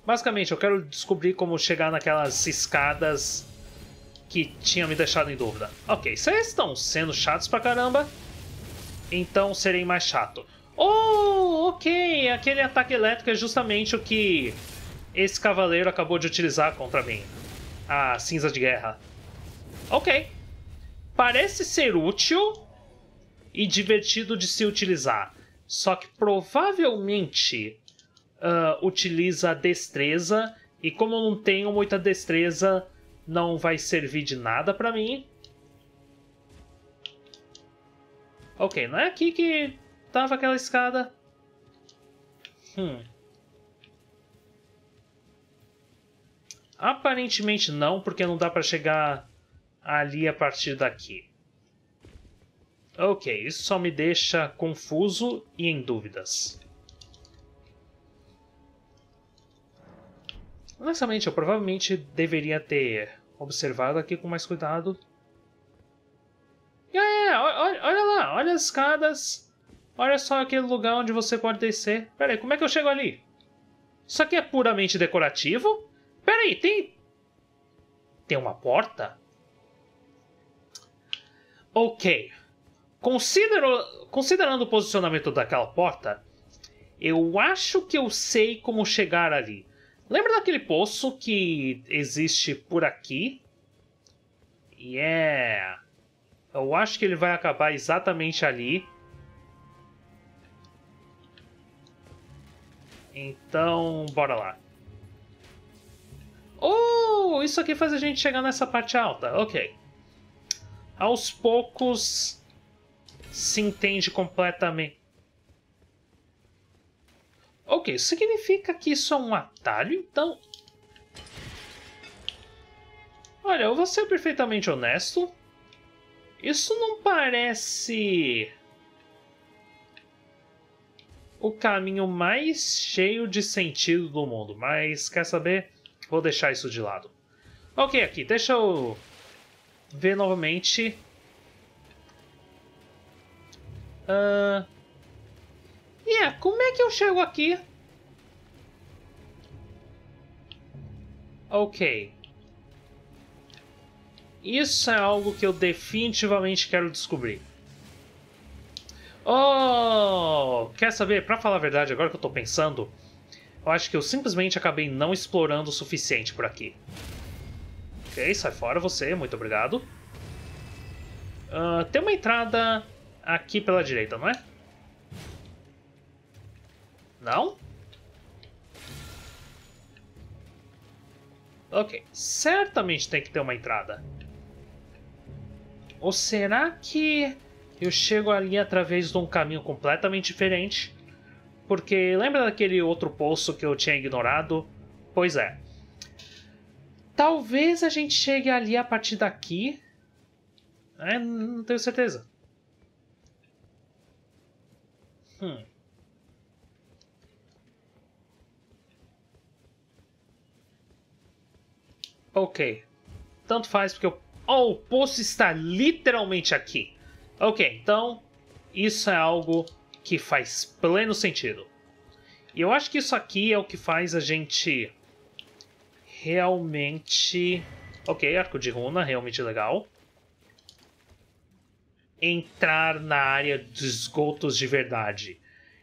Basicamente, eu quero descobrir como chegar naquelas escadas que tinha me deixado em dúvida. Ok, vocês estão sendo chatos pra caramba, então serei mais chato. Oh, ok, aquele ataque elétrico é justamente o que esse cavaleiro acabou de utilizar contra mim. A cinza de guerra. Ok. Parece ser útil, e divertido de se utilizar. Só que provavelmente uh, utiliza destreza, e como eu não tenho muita destreza, não vai servir de nada para mim. Ok, não é aqui que tava aquela escada? Hum. Aparentemente não, porque não dá para chegar ali a partir daqui. Ok, isso só me deixa confuso e em dúvidas. Honestamente, eu provavelmente deveria ter observado aqui com mais cuidado. É, yeah, olha lá, olha as escadas. Olha só aquele lugar onde você pode descer. Pera aí, como é que eu chego ali? Isso aqui é puramente decorativo? Pera aí, tem... Tem uma porta? Ok. Considero, considerando o posicionamento daquela porta, eu acho que eu sei como chegar ali. Lembra daquele poço que existe por aqui? Yeah. Eu acho que ele vai acabar exatamente ali. Então, bora lá. Oh, isso aqui faz a gente chegar nessa parte alta. Ok. Aos poucos, se entende completamente. Ok, significa que isso é um atalho, então... Olha, eu vou ser perfeitamente honesto. Isso não parece... O caminho mais cheio de sentido do mundo, mas quer saber? Vou deixar isso de lado. Ok, aqui, deixa eu ver novamente Uh... Yeah, como é que eu chego aqui? Ok. Isso é algo que eu definitivamente quero descobrir. Oh, quer saber? Para falar a verdade, agora que eu tô pensando, eu acho que eu simplesmente acabei não explorando o suficiente por aqui. Ok, sai fora você, muito obrigado. Uh, tem uma entrada aqui pela direita, não é? Não? Ok, certamente tem que ter uma entrada. Ou será que eu chego ali através de um caminho completamente diferente? Porque lembra daquele outro poço que eu tinha ignorado? Pois é. Talvez a gente chegue ali a partir daqui. É, não tenho certeza. Hum. Ok. Tanto faz, porque eu... oh, o poço está literalmente aqui. Ok, então isso é algo que faz pleno sentido. E eu acho que isso aqui é o que faz a gente realmente... Ok, arco de runa, realmente legal entrar na área de esgotos de verdade.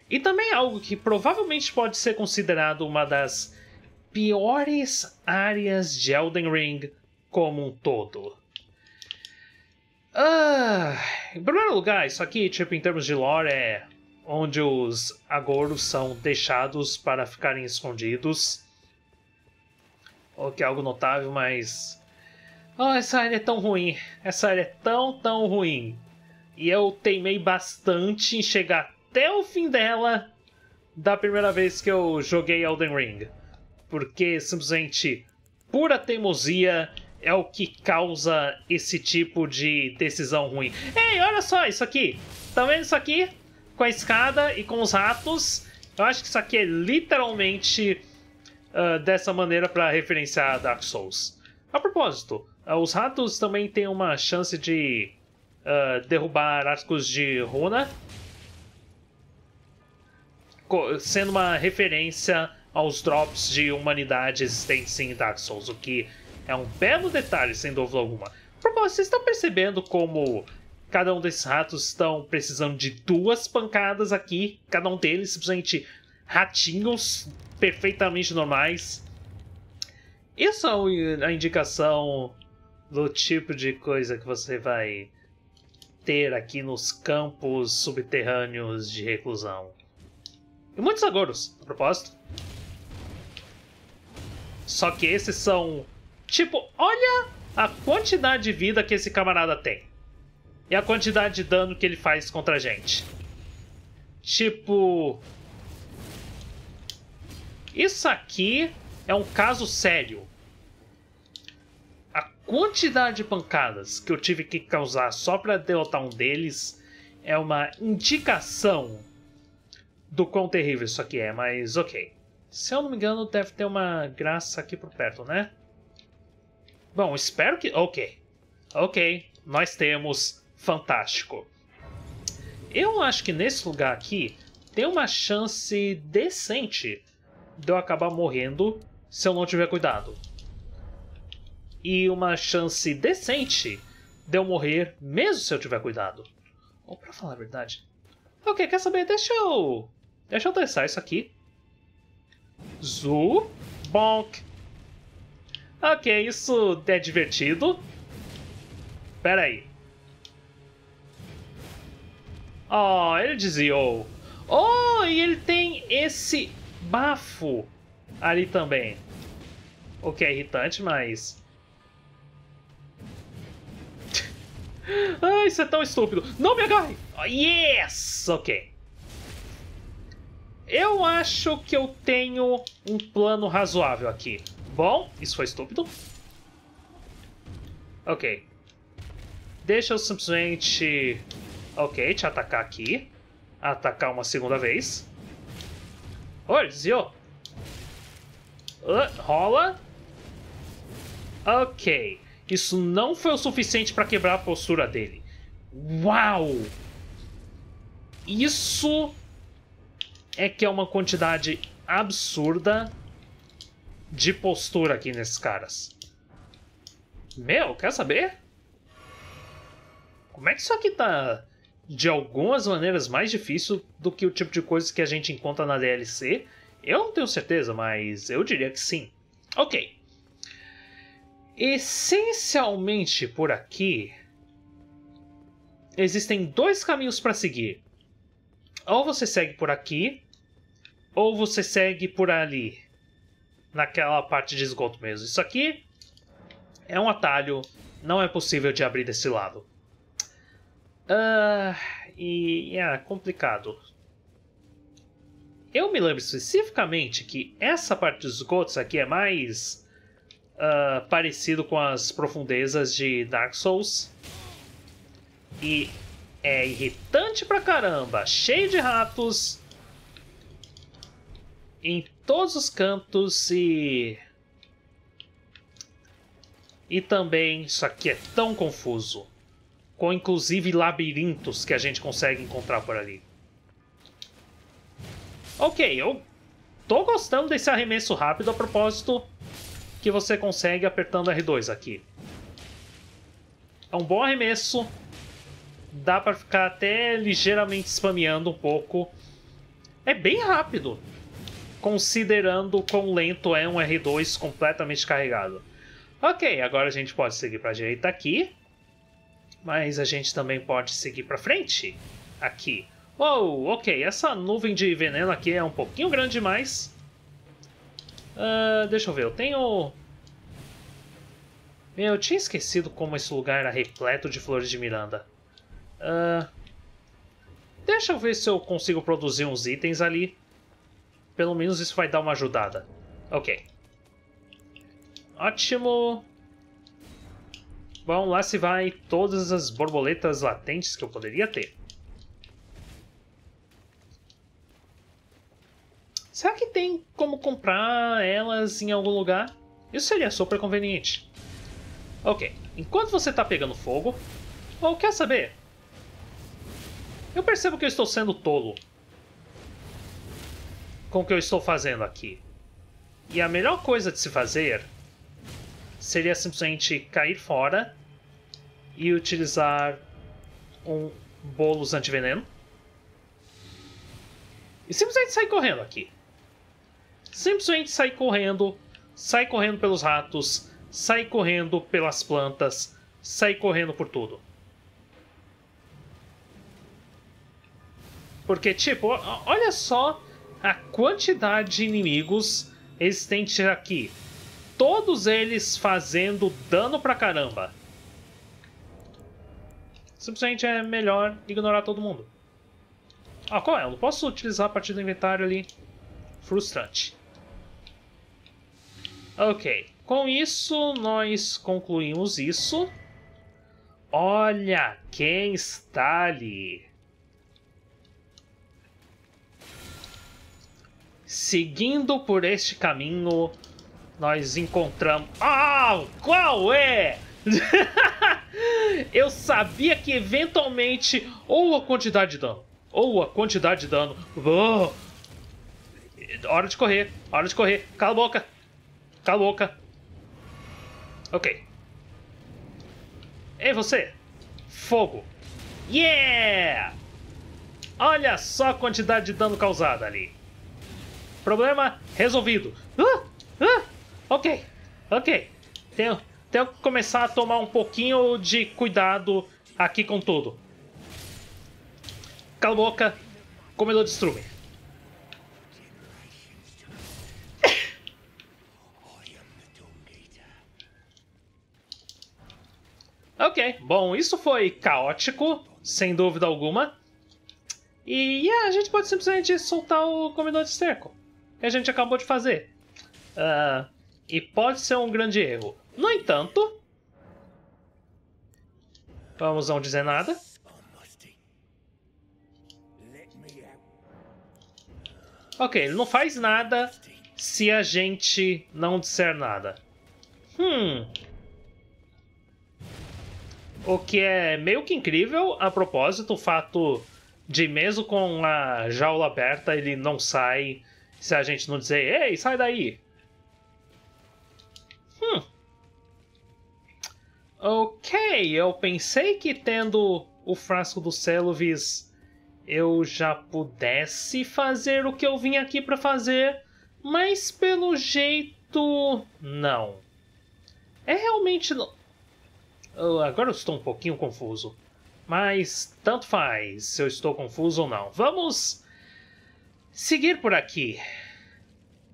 E também é algo que provavelmente pode ser considerado uma das piores áreas de Elden Ring como um todo. Ah, em primeiro lugar, isso aqui, tipo, em termos de lore, é onde os agoros são deixados para ficarem escondidos. O que é algo notável, mas. Oh, essa área é tão ruim. Essa área é tão, tão ruim. E eu teimei bastante em chegar até o fim dela da primeira vez que eu joguei Elden Ring. Porque simplesmente pura teimosia é o que causa esse tipo de decisão ruim. Ei, olha só isso aqui! Tá vendo isso aqui? Com a escada e com os ratos. Eu acho que isso aqui é literalmente uh, dessa maneira para referenciar Dark Souls. A propósito, uh, os ratos também têm uma chance de uh, derrubar arcos de runa, sendo uma referência aos drops de humanidade existentes em Dark Souls, o que é um belo detalhe, sem dúvida alguma. Por vocês estão percebendo como cada um desses ratos estão precisando de duas pancadas aqui, cada um deles simplesmente ratinhos perfeitamente normais. Isso é a indicação do tipo de coisa que você vai ter aqui nos campos subterrâneos de reclusão. E muitos agouros, a propósito. Só que esses são. Tipo, olha a quantidade de vida que esse camarada tem. E a quantidade de dano que ele faz contra a gente. Tipo. Isso aqui é um caso sério quantidade de pancadas que eu tive que causar só para derrotar um deles é uma indicação do quão terrível isso aqui é, mas ok. Se eu não me engano, deve ter uma graça aqui por perto, né? Bom, espero que... Ok. Ok, nós temos. Fantástico. Eu acho que nesse lugar aqui tem uma chance decente de eu acabar morrendo se eu não tiver cuidado e uma chance decente de eu morrer, mesmo se eu tiver cuidado. Ou pra falar a verdade. Ok, quer saber? Deixa eu. Deixa eu testar isso aqui. Zu. Bonk. Ok, isso é divertido. Pera aí. Oh, ele desviou. Oh, e ele tem esse bafo ali também. O que é irritante, mas Ai, isso é tão estúpido. Não me agarre! Oh, yes! Ok. Eu acho que eu tenho um plano razoável aqui. Bom, isso foi estúpido. Ok. Deixa eu simplesmente... Ok, te atacar aqui. Atacar uma segunda vez. Olha, Zio! Uh, rola. Ok. Isso não foi o suficiente para quebrar a postura dele. Uau! Isso é que é uma quantidade absurda de postura aqui nesses caras. Meu, quer saber? Como é que isso aqui tá de algumas maneiras mais difícil do que o tipo de coisa que a gente encontra na DLC? Eu não tenho certeza, mas eu diria que sim. Ok, Essencialmente por aqui existem dois caminhos para seguir. Ou você segue por aqui, ou você segue por ali, naquela parte de esgoto mesmo. Isso aqui é um atalho, não é possível de abrir desse lado. Uh, e é complicado. Eu me lembro especificamente que essa parte dos esgotos aqui é mais uh, parecido com as profundezas de Dark Souls. E é irritante pra caramba, cheio de ratos em todos os cantos e. E também isso aqui é tão confuso. Com inclusive labirintos que a gente consegue encontrar por ali. Ok, eu tô gostando desse arremesso rápido a propósito que você consegue apertando R2 aqui. É um bom arremesso, dá para ficar até ligeiramente spameando um pouco. É bem rápido, considerando quão lento é um R2 completamente carregado. Ok, agora a gente pode seguir para a direita aqui, mas a gente também pode seguir para frente aqui. Oh, ok, essa nuvem de veneno aqui é um pouquinho grande demais. Uh, deixa eu ver, eu tenho... Meu, eu tinha esquecido como esse lugar era repleto de flores de Miranda. Uh, deixa eu ver se eu consigo produzir uns itens ali. Pelo menos isso vai dar uma ajudada. Ok. Ótimo. Bom, lá se vai todas as borboletas latentes que eu poderia ter. Será que tem como comprar elas em algum lugar? Isso seria super conveniente. Ok, enquanto você está pegando fogo, ou quer saber? Eu percebo que eu estou sendo tolo com o que eu estou fazendo aqui. E a melhor coisa de se fazer seria simplesmente cair fora e utilizar um bolos antiveneno. E simplesmente sair correndo aqui simplesmente sai correndo, sai correndo pelos ratos, sai correndo pelas plantas, sai correndo por tudo. Porque, tipo, olha só a quantidade de inimigos existentes aqui. Todos eles fazendo dano pra caramba. Simplesmente é melhor ignorar todo mundo. Ah, qual é? Eu não posso utilizar a partir do inventário ali. Frustrante. Ok, com isso nós concluímos isso. Olha quem está ali. Seguindo por este caminho, nós encontramos... Ah, oh, qual é? eu sabia que eventualmente ou a quantidade de dano, ou a quantidade de dano. Oh. Hora de correr, hora de correr. Cala a boca. Calouca, tá Ok. Ei, você! Fogo! Yeah! Olha só a quantidade de dano causada ali. Problema resolvido. Uh, uh, ok, ok. Tenho, tenho que começar a tomar um pouquinho de cuidado aqui com tudo. Cala a boca, comedor de strume. Ok, bom, isso foi caótico, sem dúvida alguma. E yeah, a gente pode simplesmente soltar o comedor de cerco, que a gente acabou de fazer. Uh, e pode ser um grande erro. No entanto, vamos não dizer nada. Ok, ele não faz nada se a gente não disser nada. Hum, o que é meio que incrível, a propósito, o fato de mesmo com a jaula aberta, ele não sai se a gente não dizer, ei, sai daí. Hum. Ok, eu pensei que tendo o frasco do Celovis eu já pudesse fazer o que eu vim aqui para fazer, mas pelo jeito não. É realmente agora eu estou um pouquinho confuso. Mas tanto faz se eu estou confuso ou não. Vamos seguir por aqui.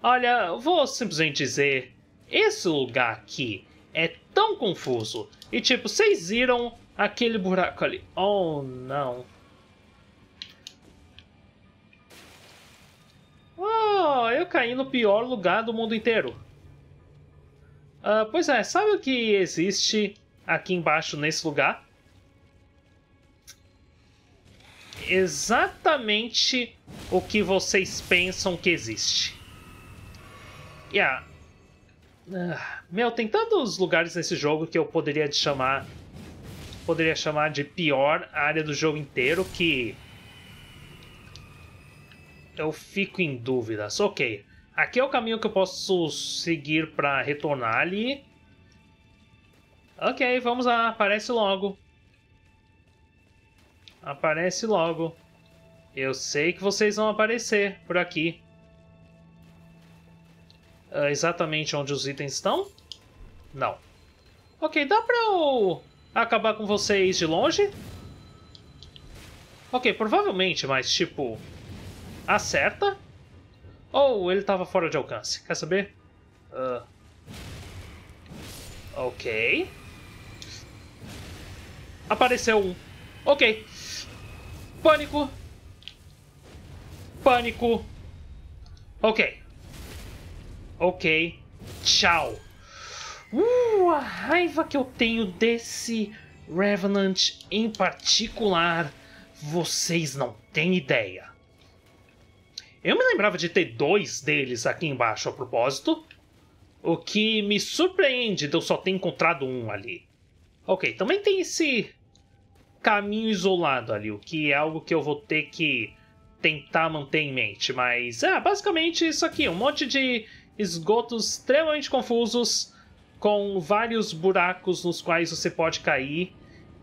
Olha, vou simplesmente dizer: esse lugar aqui é tão confuso. E tipo, vocês viram aquele buraco ali. Oh, não. Oh, eu caí no pior lugar do mundo inteiro. Uh, pois é, sabe o que existe aqui embaixo nesse lugar. Exatamente o que vocês pensam que existe. Yeah. a ah, meu, tem tantos lugares nesse jogo que eu poderia chamar. Poderia chamar de pior área do jogo inteiro que. Eu fico em dúvidas. Ok. Aqui é o caminho que eu posso seguir para retornar ali. Ok, vamos lá. Aparece logo. Aparece logo. Eu sei que vocês vão aparecer por aqui. Ah, exatamente onde os itens estão? Não. Ok, dá pra eu acabar com vocês de longe? Ok, provavelmente, mas tipo... Acerta? Ou ele tava fora de alcance? Quer saber? Uh... Ok. Apareceu um. Ok. Pânico. Pânico. Ok. Ok. Tchau. Uh, a raiva que eu tenho desse Revenant em particular, vocês não têm ideia. Eu me lembrava de ter dois deles aqui embaixo a propósito, o que me surpreende de eu só ter encontrado um ali. Ok, também tem esse caminho isolado ali, o que é algo que eu vou ter que tentar manter em mente. Mas é basicamente isso aqui: um monte de esgotos extremamente confusos, com vários buracos nos quais você pode cair.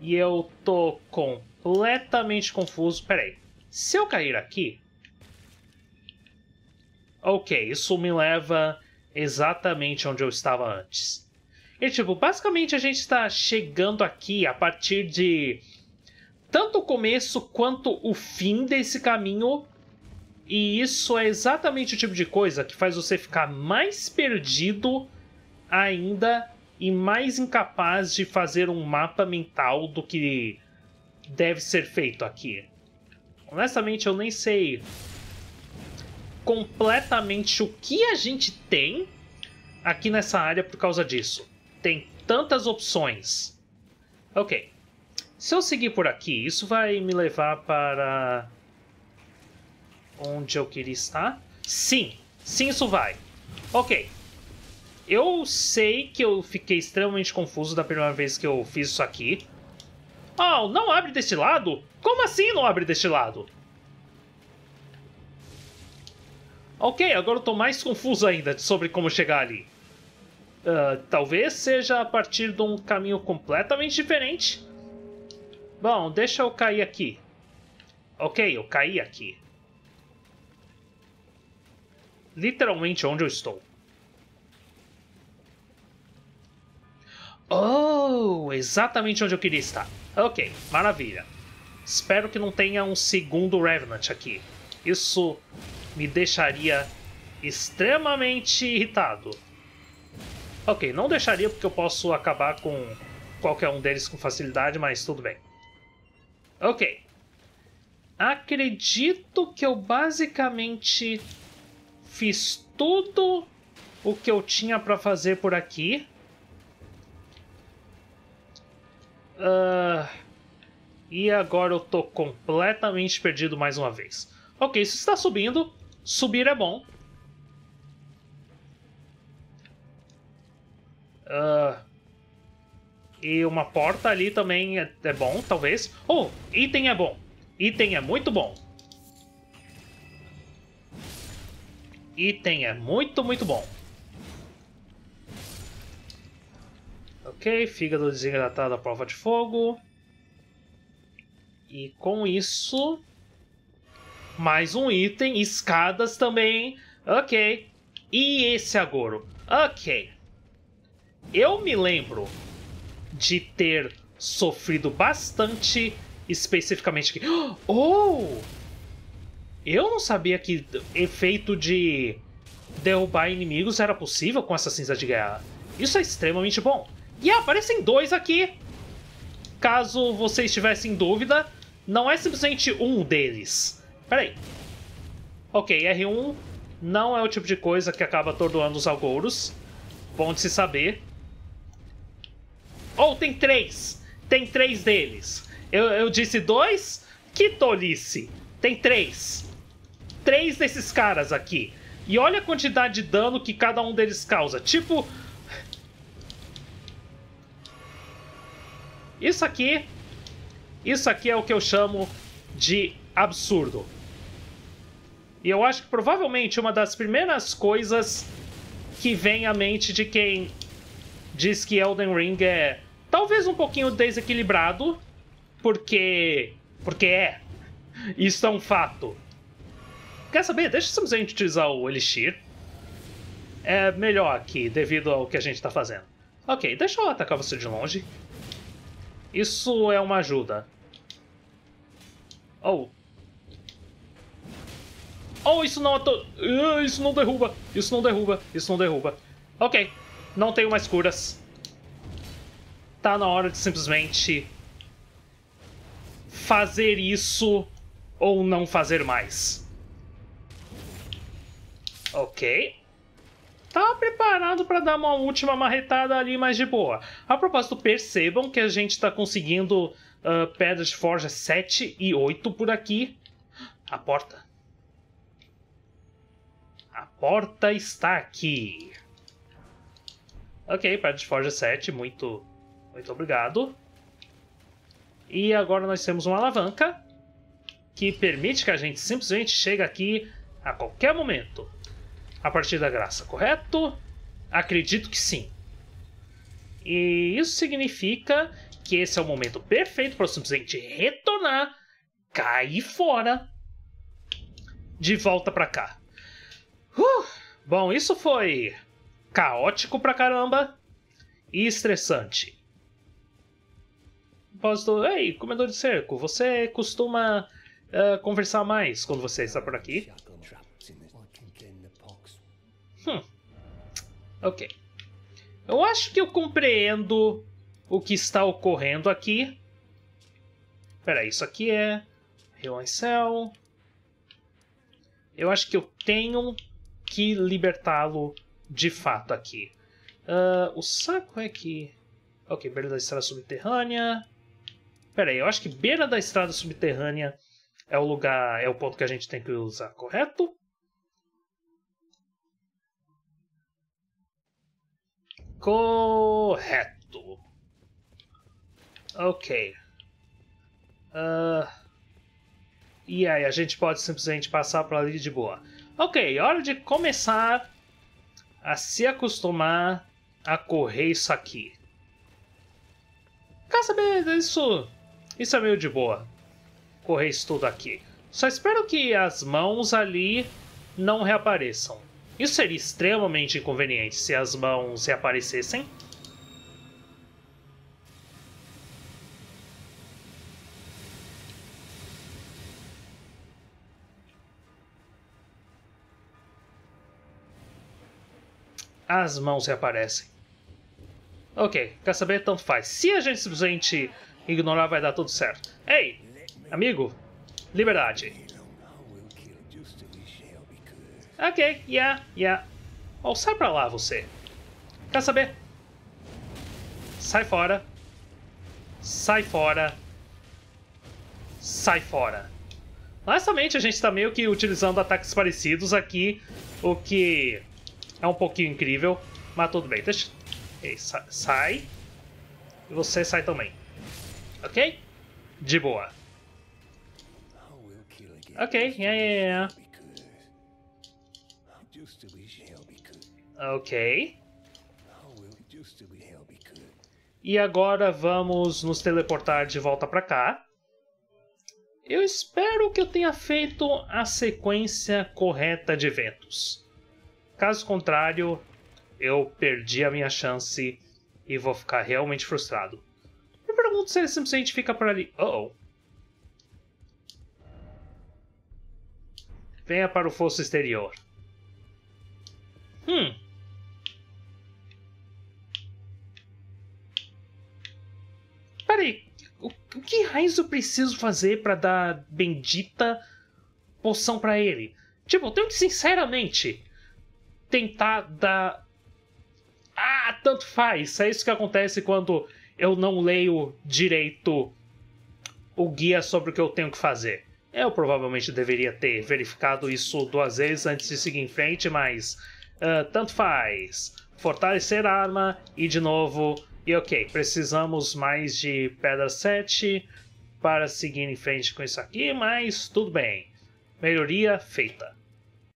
E eu tô completamente confuso. Peraí, se eu cair aqui. Ok, isso me leva exatamente onde eu estava antes. E, tipo, basicamente a gente está chegando aqui a partir de tanto o começo quanto o fim desse caminho. E isso é exatamente o tipo de coisa que faz você ficar mais perdido ainda e mais incapaz de fazer um mapa mental do que deve ser feito aqui. Honestamente, eu nem sei completamente o que a gente tem aqui nessa área por causa disso. Tem tantas opções. Ok, se eu seguir por aqui, isso vai me levar para onde eu queria estar? Sim, sim, isso vai. Ok. Eu sei que eu fiquei extremamente confuso da primeira vez que eu fiz isso aqui. Oh, não abre deste lado? Como assim não abre deste lado? Ok, agora eu tô mais confuso ainda sobre como chegar ali. Uh, talvez seja a partir de um caminho completamente diferente. Bom, deixa eu cair aqui. Ok, eu caí aqui. Literalmente onde eu estou. Oh, exatamente onde eu queria estar. Ok, maravilha. Espero que não tenha um segundo Revenant aqui. Isso me deixaria extremamente irritado. Ok, não deixaria porque eu posso acabar com qualquer um deles com facilidade, mas tudo bem. Ok. Acredito que eu basicamente fiz tudo o que eu tinha para fazer por aqui. Uh, e agora eu tô completamente perdido mais uma vez. Ok, isso está subindo. Subir é bom. Uh, e uma porta ali também é, é bom, talvez. Oh, item é bom. Item é muito bom. Item é muito, muito bom. Ok, fígado desidratado à prova de fogo. E com isso... Mais um item, escadas também. Ok. E esse agouro? Ok. Eu me lembro de ter sofrido bastante especificamente aqui. Oh! Eu não sabia que efeito de derrubar inimigos era possível com essa cinza de guerra. Isso é extremamente bom. E aparecem dois aqui. Caso você estivesse em dúvida, não é simplesmente um deles. Peraí. Ok, R1 não é o tipo de coisa que acaba atordoando os algouros. Bom de se saber. Ou oh, tem três. Tem três deles. Eu, eu disse dois? Que tolice! Tem três. Três desses caras aqui. E olha a quantidade de dano que cada um deles causa. Tipo. Isso aqui. Isso aqui é o que eu chamo de absurdo. E eu acho que provavelmente uma das primeiras coisas que vem à mente de quem diz que Elden Ring é Talvez um pouquinho desequilibrado, porque. Porque é. Isso é um fato. Quer saber? Deixa simplesmente utilizar o Elixir. É melhor aqui, devido ao que a gente tá fazendo. Ok, deixa eu atacar você de longe. Isso é uma ajuda. Oh. Oh, isso não ato... Ah, isso não derruba. Isso não derruba. Isso não derruba. Ok. Não tenho mais curas tá na hora de simplesmente fazer isso ou não fazer mais. Ok. Tava tá preparado para dar uma última marretada ali, mas de boa. A propósito, percebam que a gente está conseguindo uh, pedras de forja 7 e 8 por aqui. A porta. A porta está aqui. Ok, pedra de forja 7, muito muito obrigado. E agora nós temos uma alavanca que permite que a gente simplesmente chegue aqui a qualquer momento. A partir da graça, correto? Acredito que sim. E isso significa que esse é o momento perfeito para simplesmente retornar, cair fora, de volta para cá. Uh, bom, isso foi caótico pra caramba e estressante propósito, ei, comedor de cerco, você costuma uh, conversar mais quando você está por aqui? Hum. Ok. Eu acho que eu compreendo o que está ocorrendo aqui. Peraí, isso aqui é Relancel. Eu acho que eu tenho que libertá-lo de fato aqui. Uh, o saco é que... Ok, beleza, estrada subterrânea. Peraí, eu acho que beira da estrada subterrânea é o lugar, é o ponto que a gente tem que usar, correto? Correto. Ok. Uh, e aí, a gente pode simplesmente passar por ali de boa. Ok, hora de começar a se acostumar a correr isso aqui. Quer saber disso? Isso é meio de boa. Correr isso tudo aqui. Só espero que as mãos ali não reapareçam. Isso seria extremamente inconveniente se as mãos reaparecessem. As mãos reaparecem. Ok, quer saber? Tanto faz. Se a gente simplesmente Ignorar vai dar tudo certo. Ei, amigo, liberdade. Ok, yeah, yeah. Ou oh, sai pra lá você. Quer saber? Sai fora. Sai fora. Sai fora. Honestamente, a gente tá meio que utilizando ataques parecidos aqui, o que é um pouquinho incrível, mas tudo bem. Deixa... Ei, sai. E você sai também ok? De boa. Ok, yeah, yeah, yeah. Ok. E agora vamos nos teleportar de volta para cá. Eu espero que eu tenha feito a sequência correta de eventos. Caso contrário, eu perdi a minha chance e vou ficar realmente frustrado mundo simplesmente fica por ali. Uh oh. Venha para o fosso exterior. Hum. Peraí, o, o que raios eu preciso fazer para dar bendita poção para ele? Tipo, eu tenho que sinceramente tentar dar. Ah, tanto faz! É isso que acontece quando eu não leio direito o guia sobre o que eu tenho que fazer. Eu provavelmente deveria ter verificado isso duas vezes antes de seguir em frente, mas uh, tanto faz. Fortalecer a arma e de novo. E ok, precisamos mais de pedra 7 para seguir em frente com isso aqui, mas tudo bem. Melhoria feita.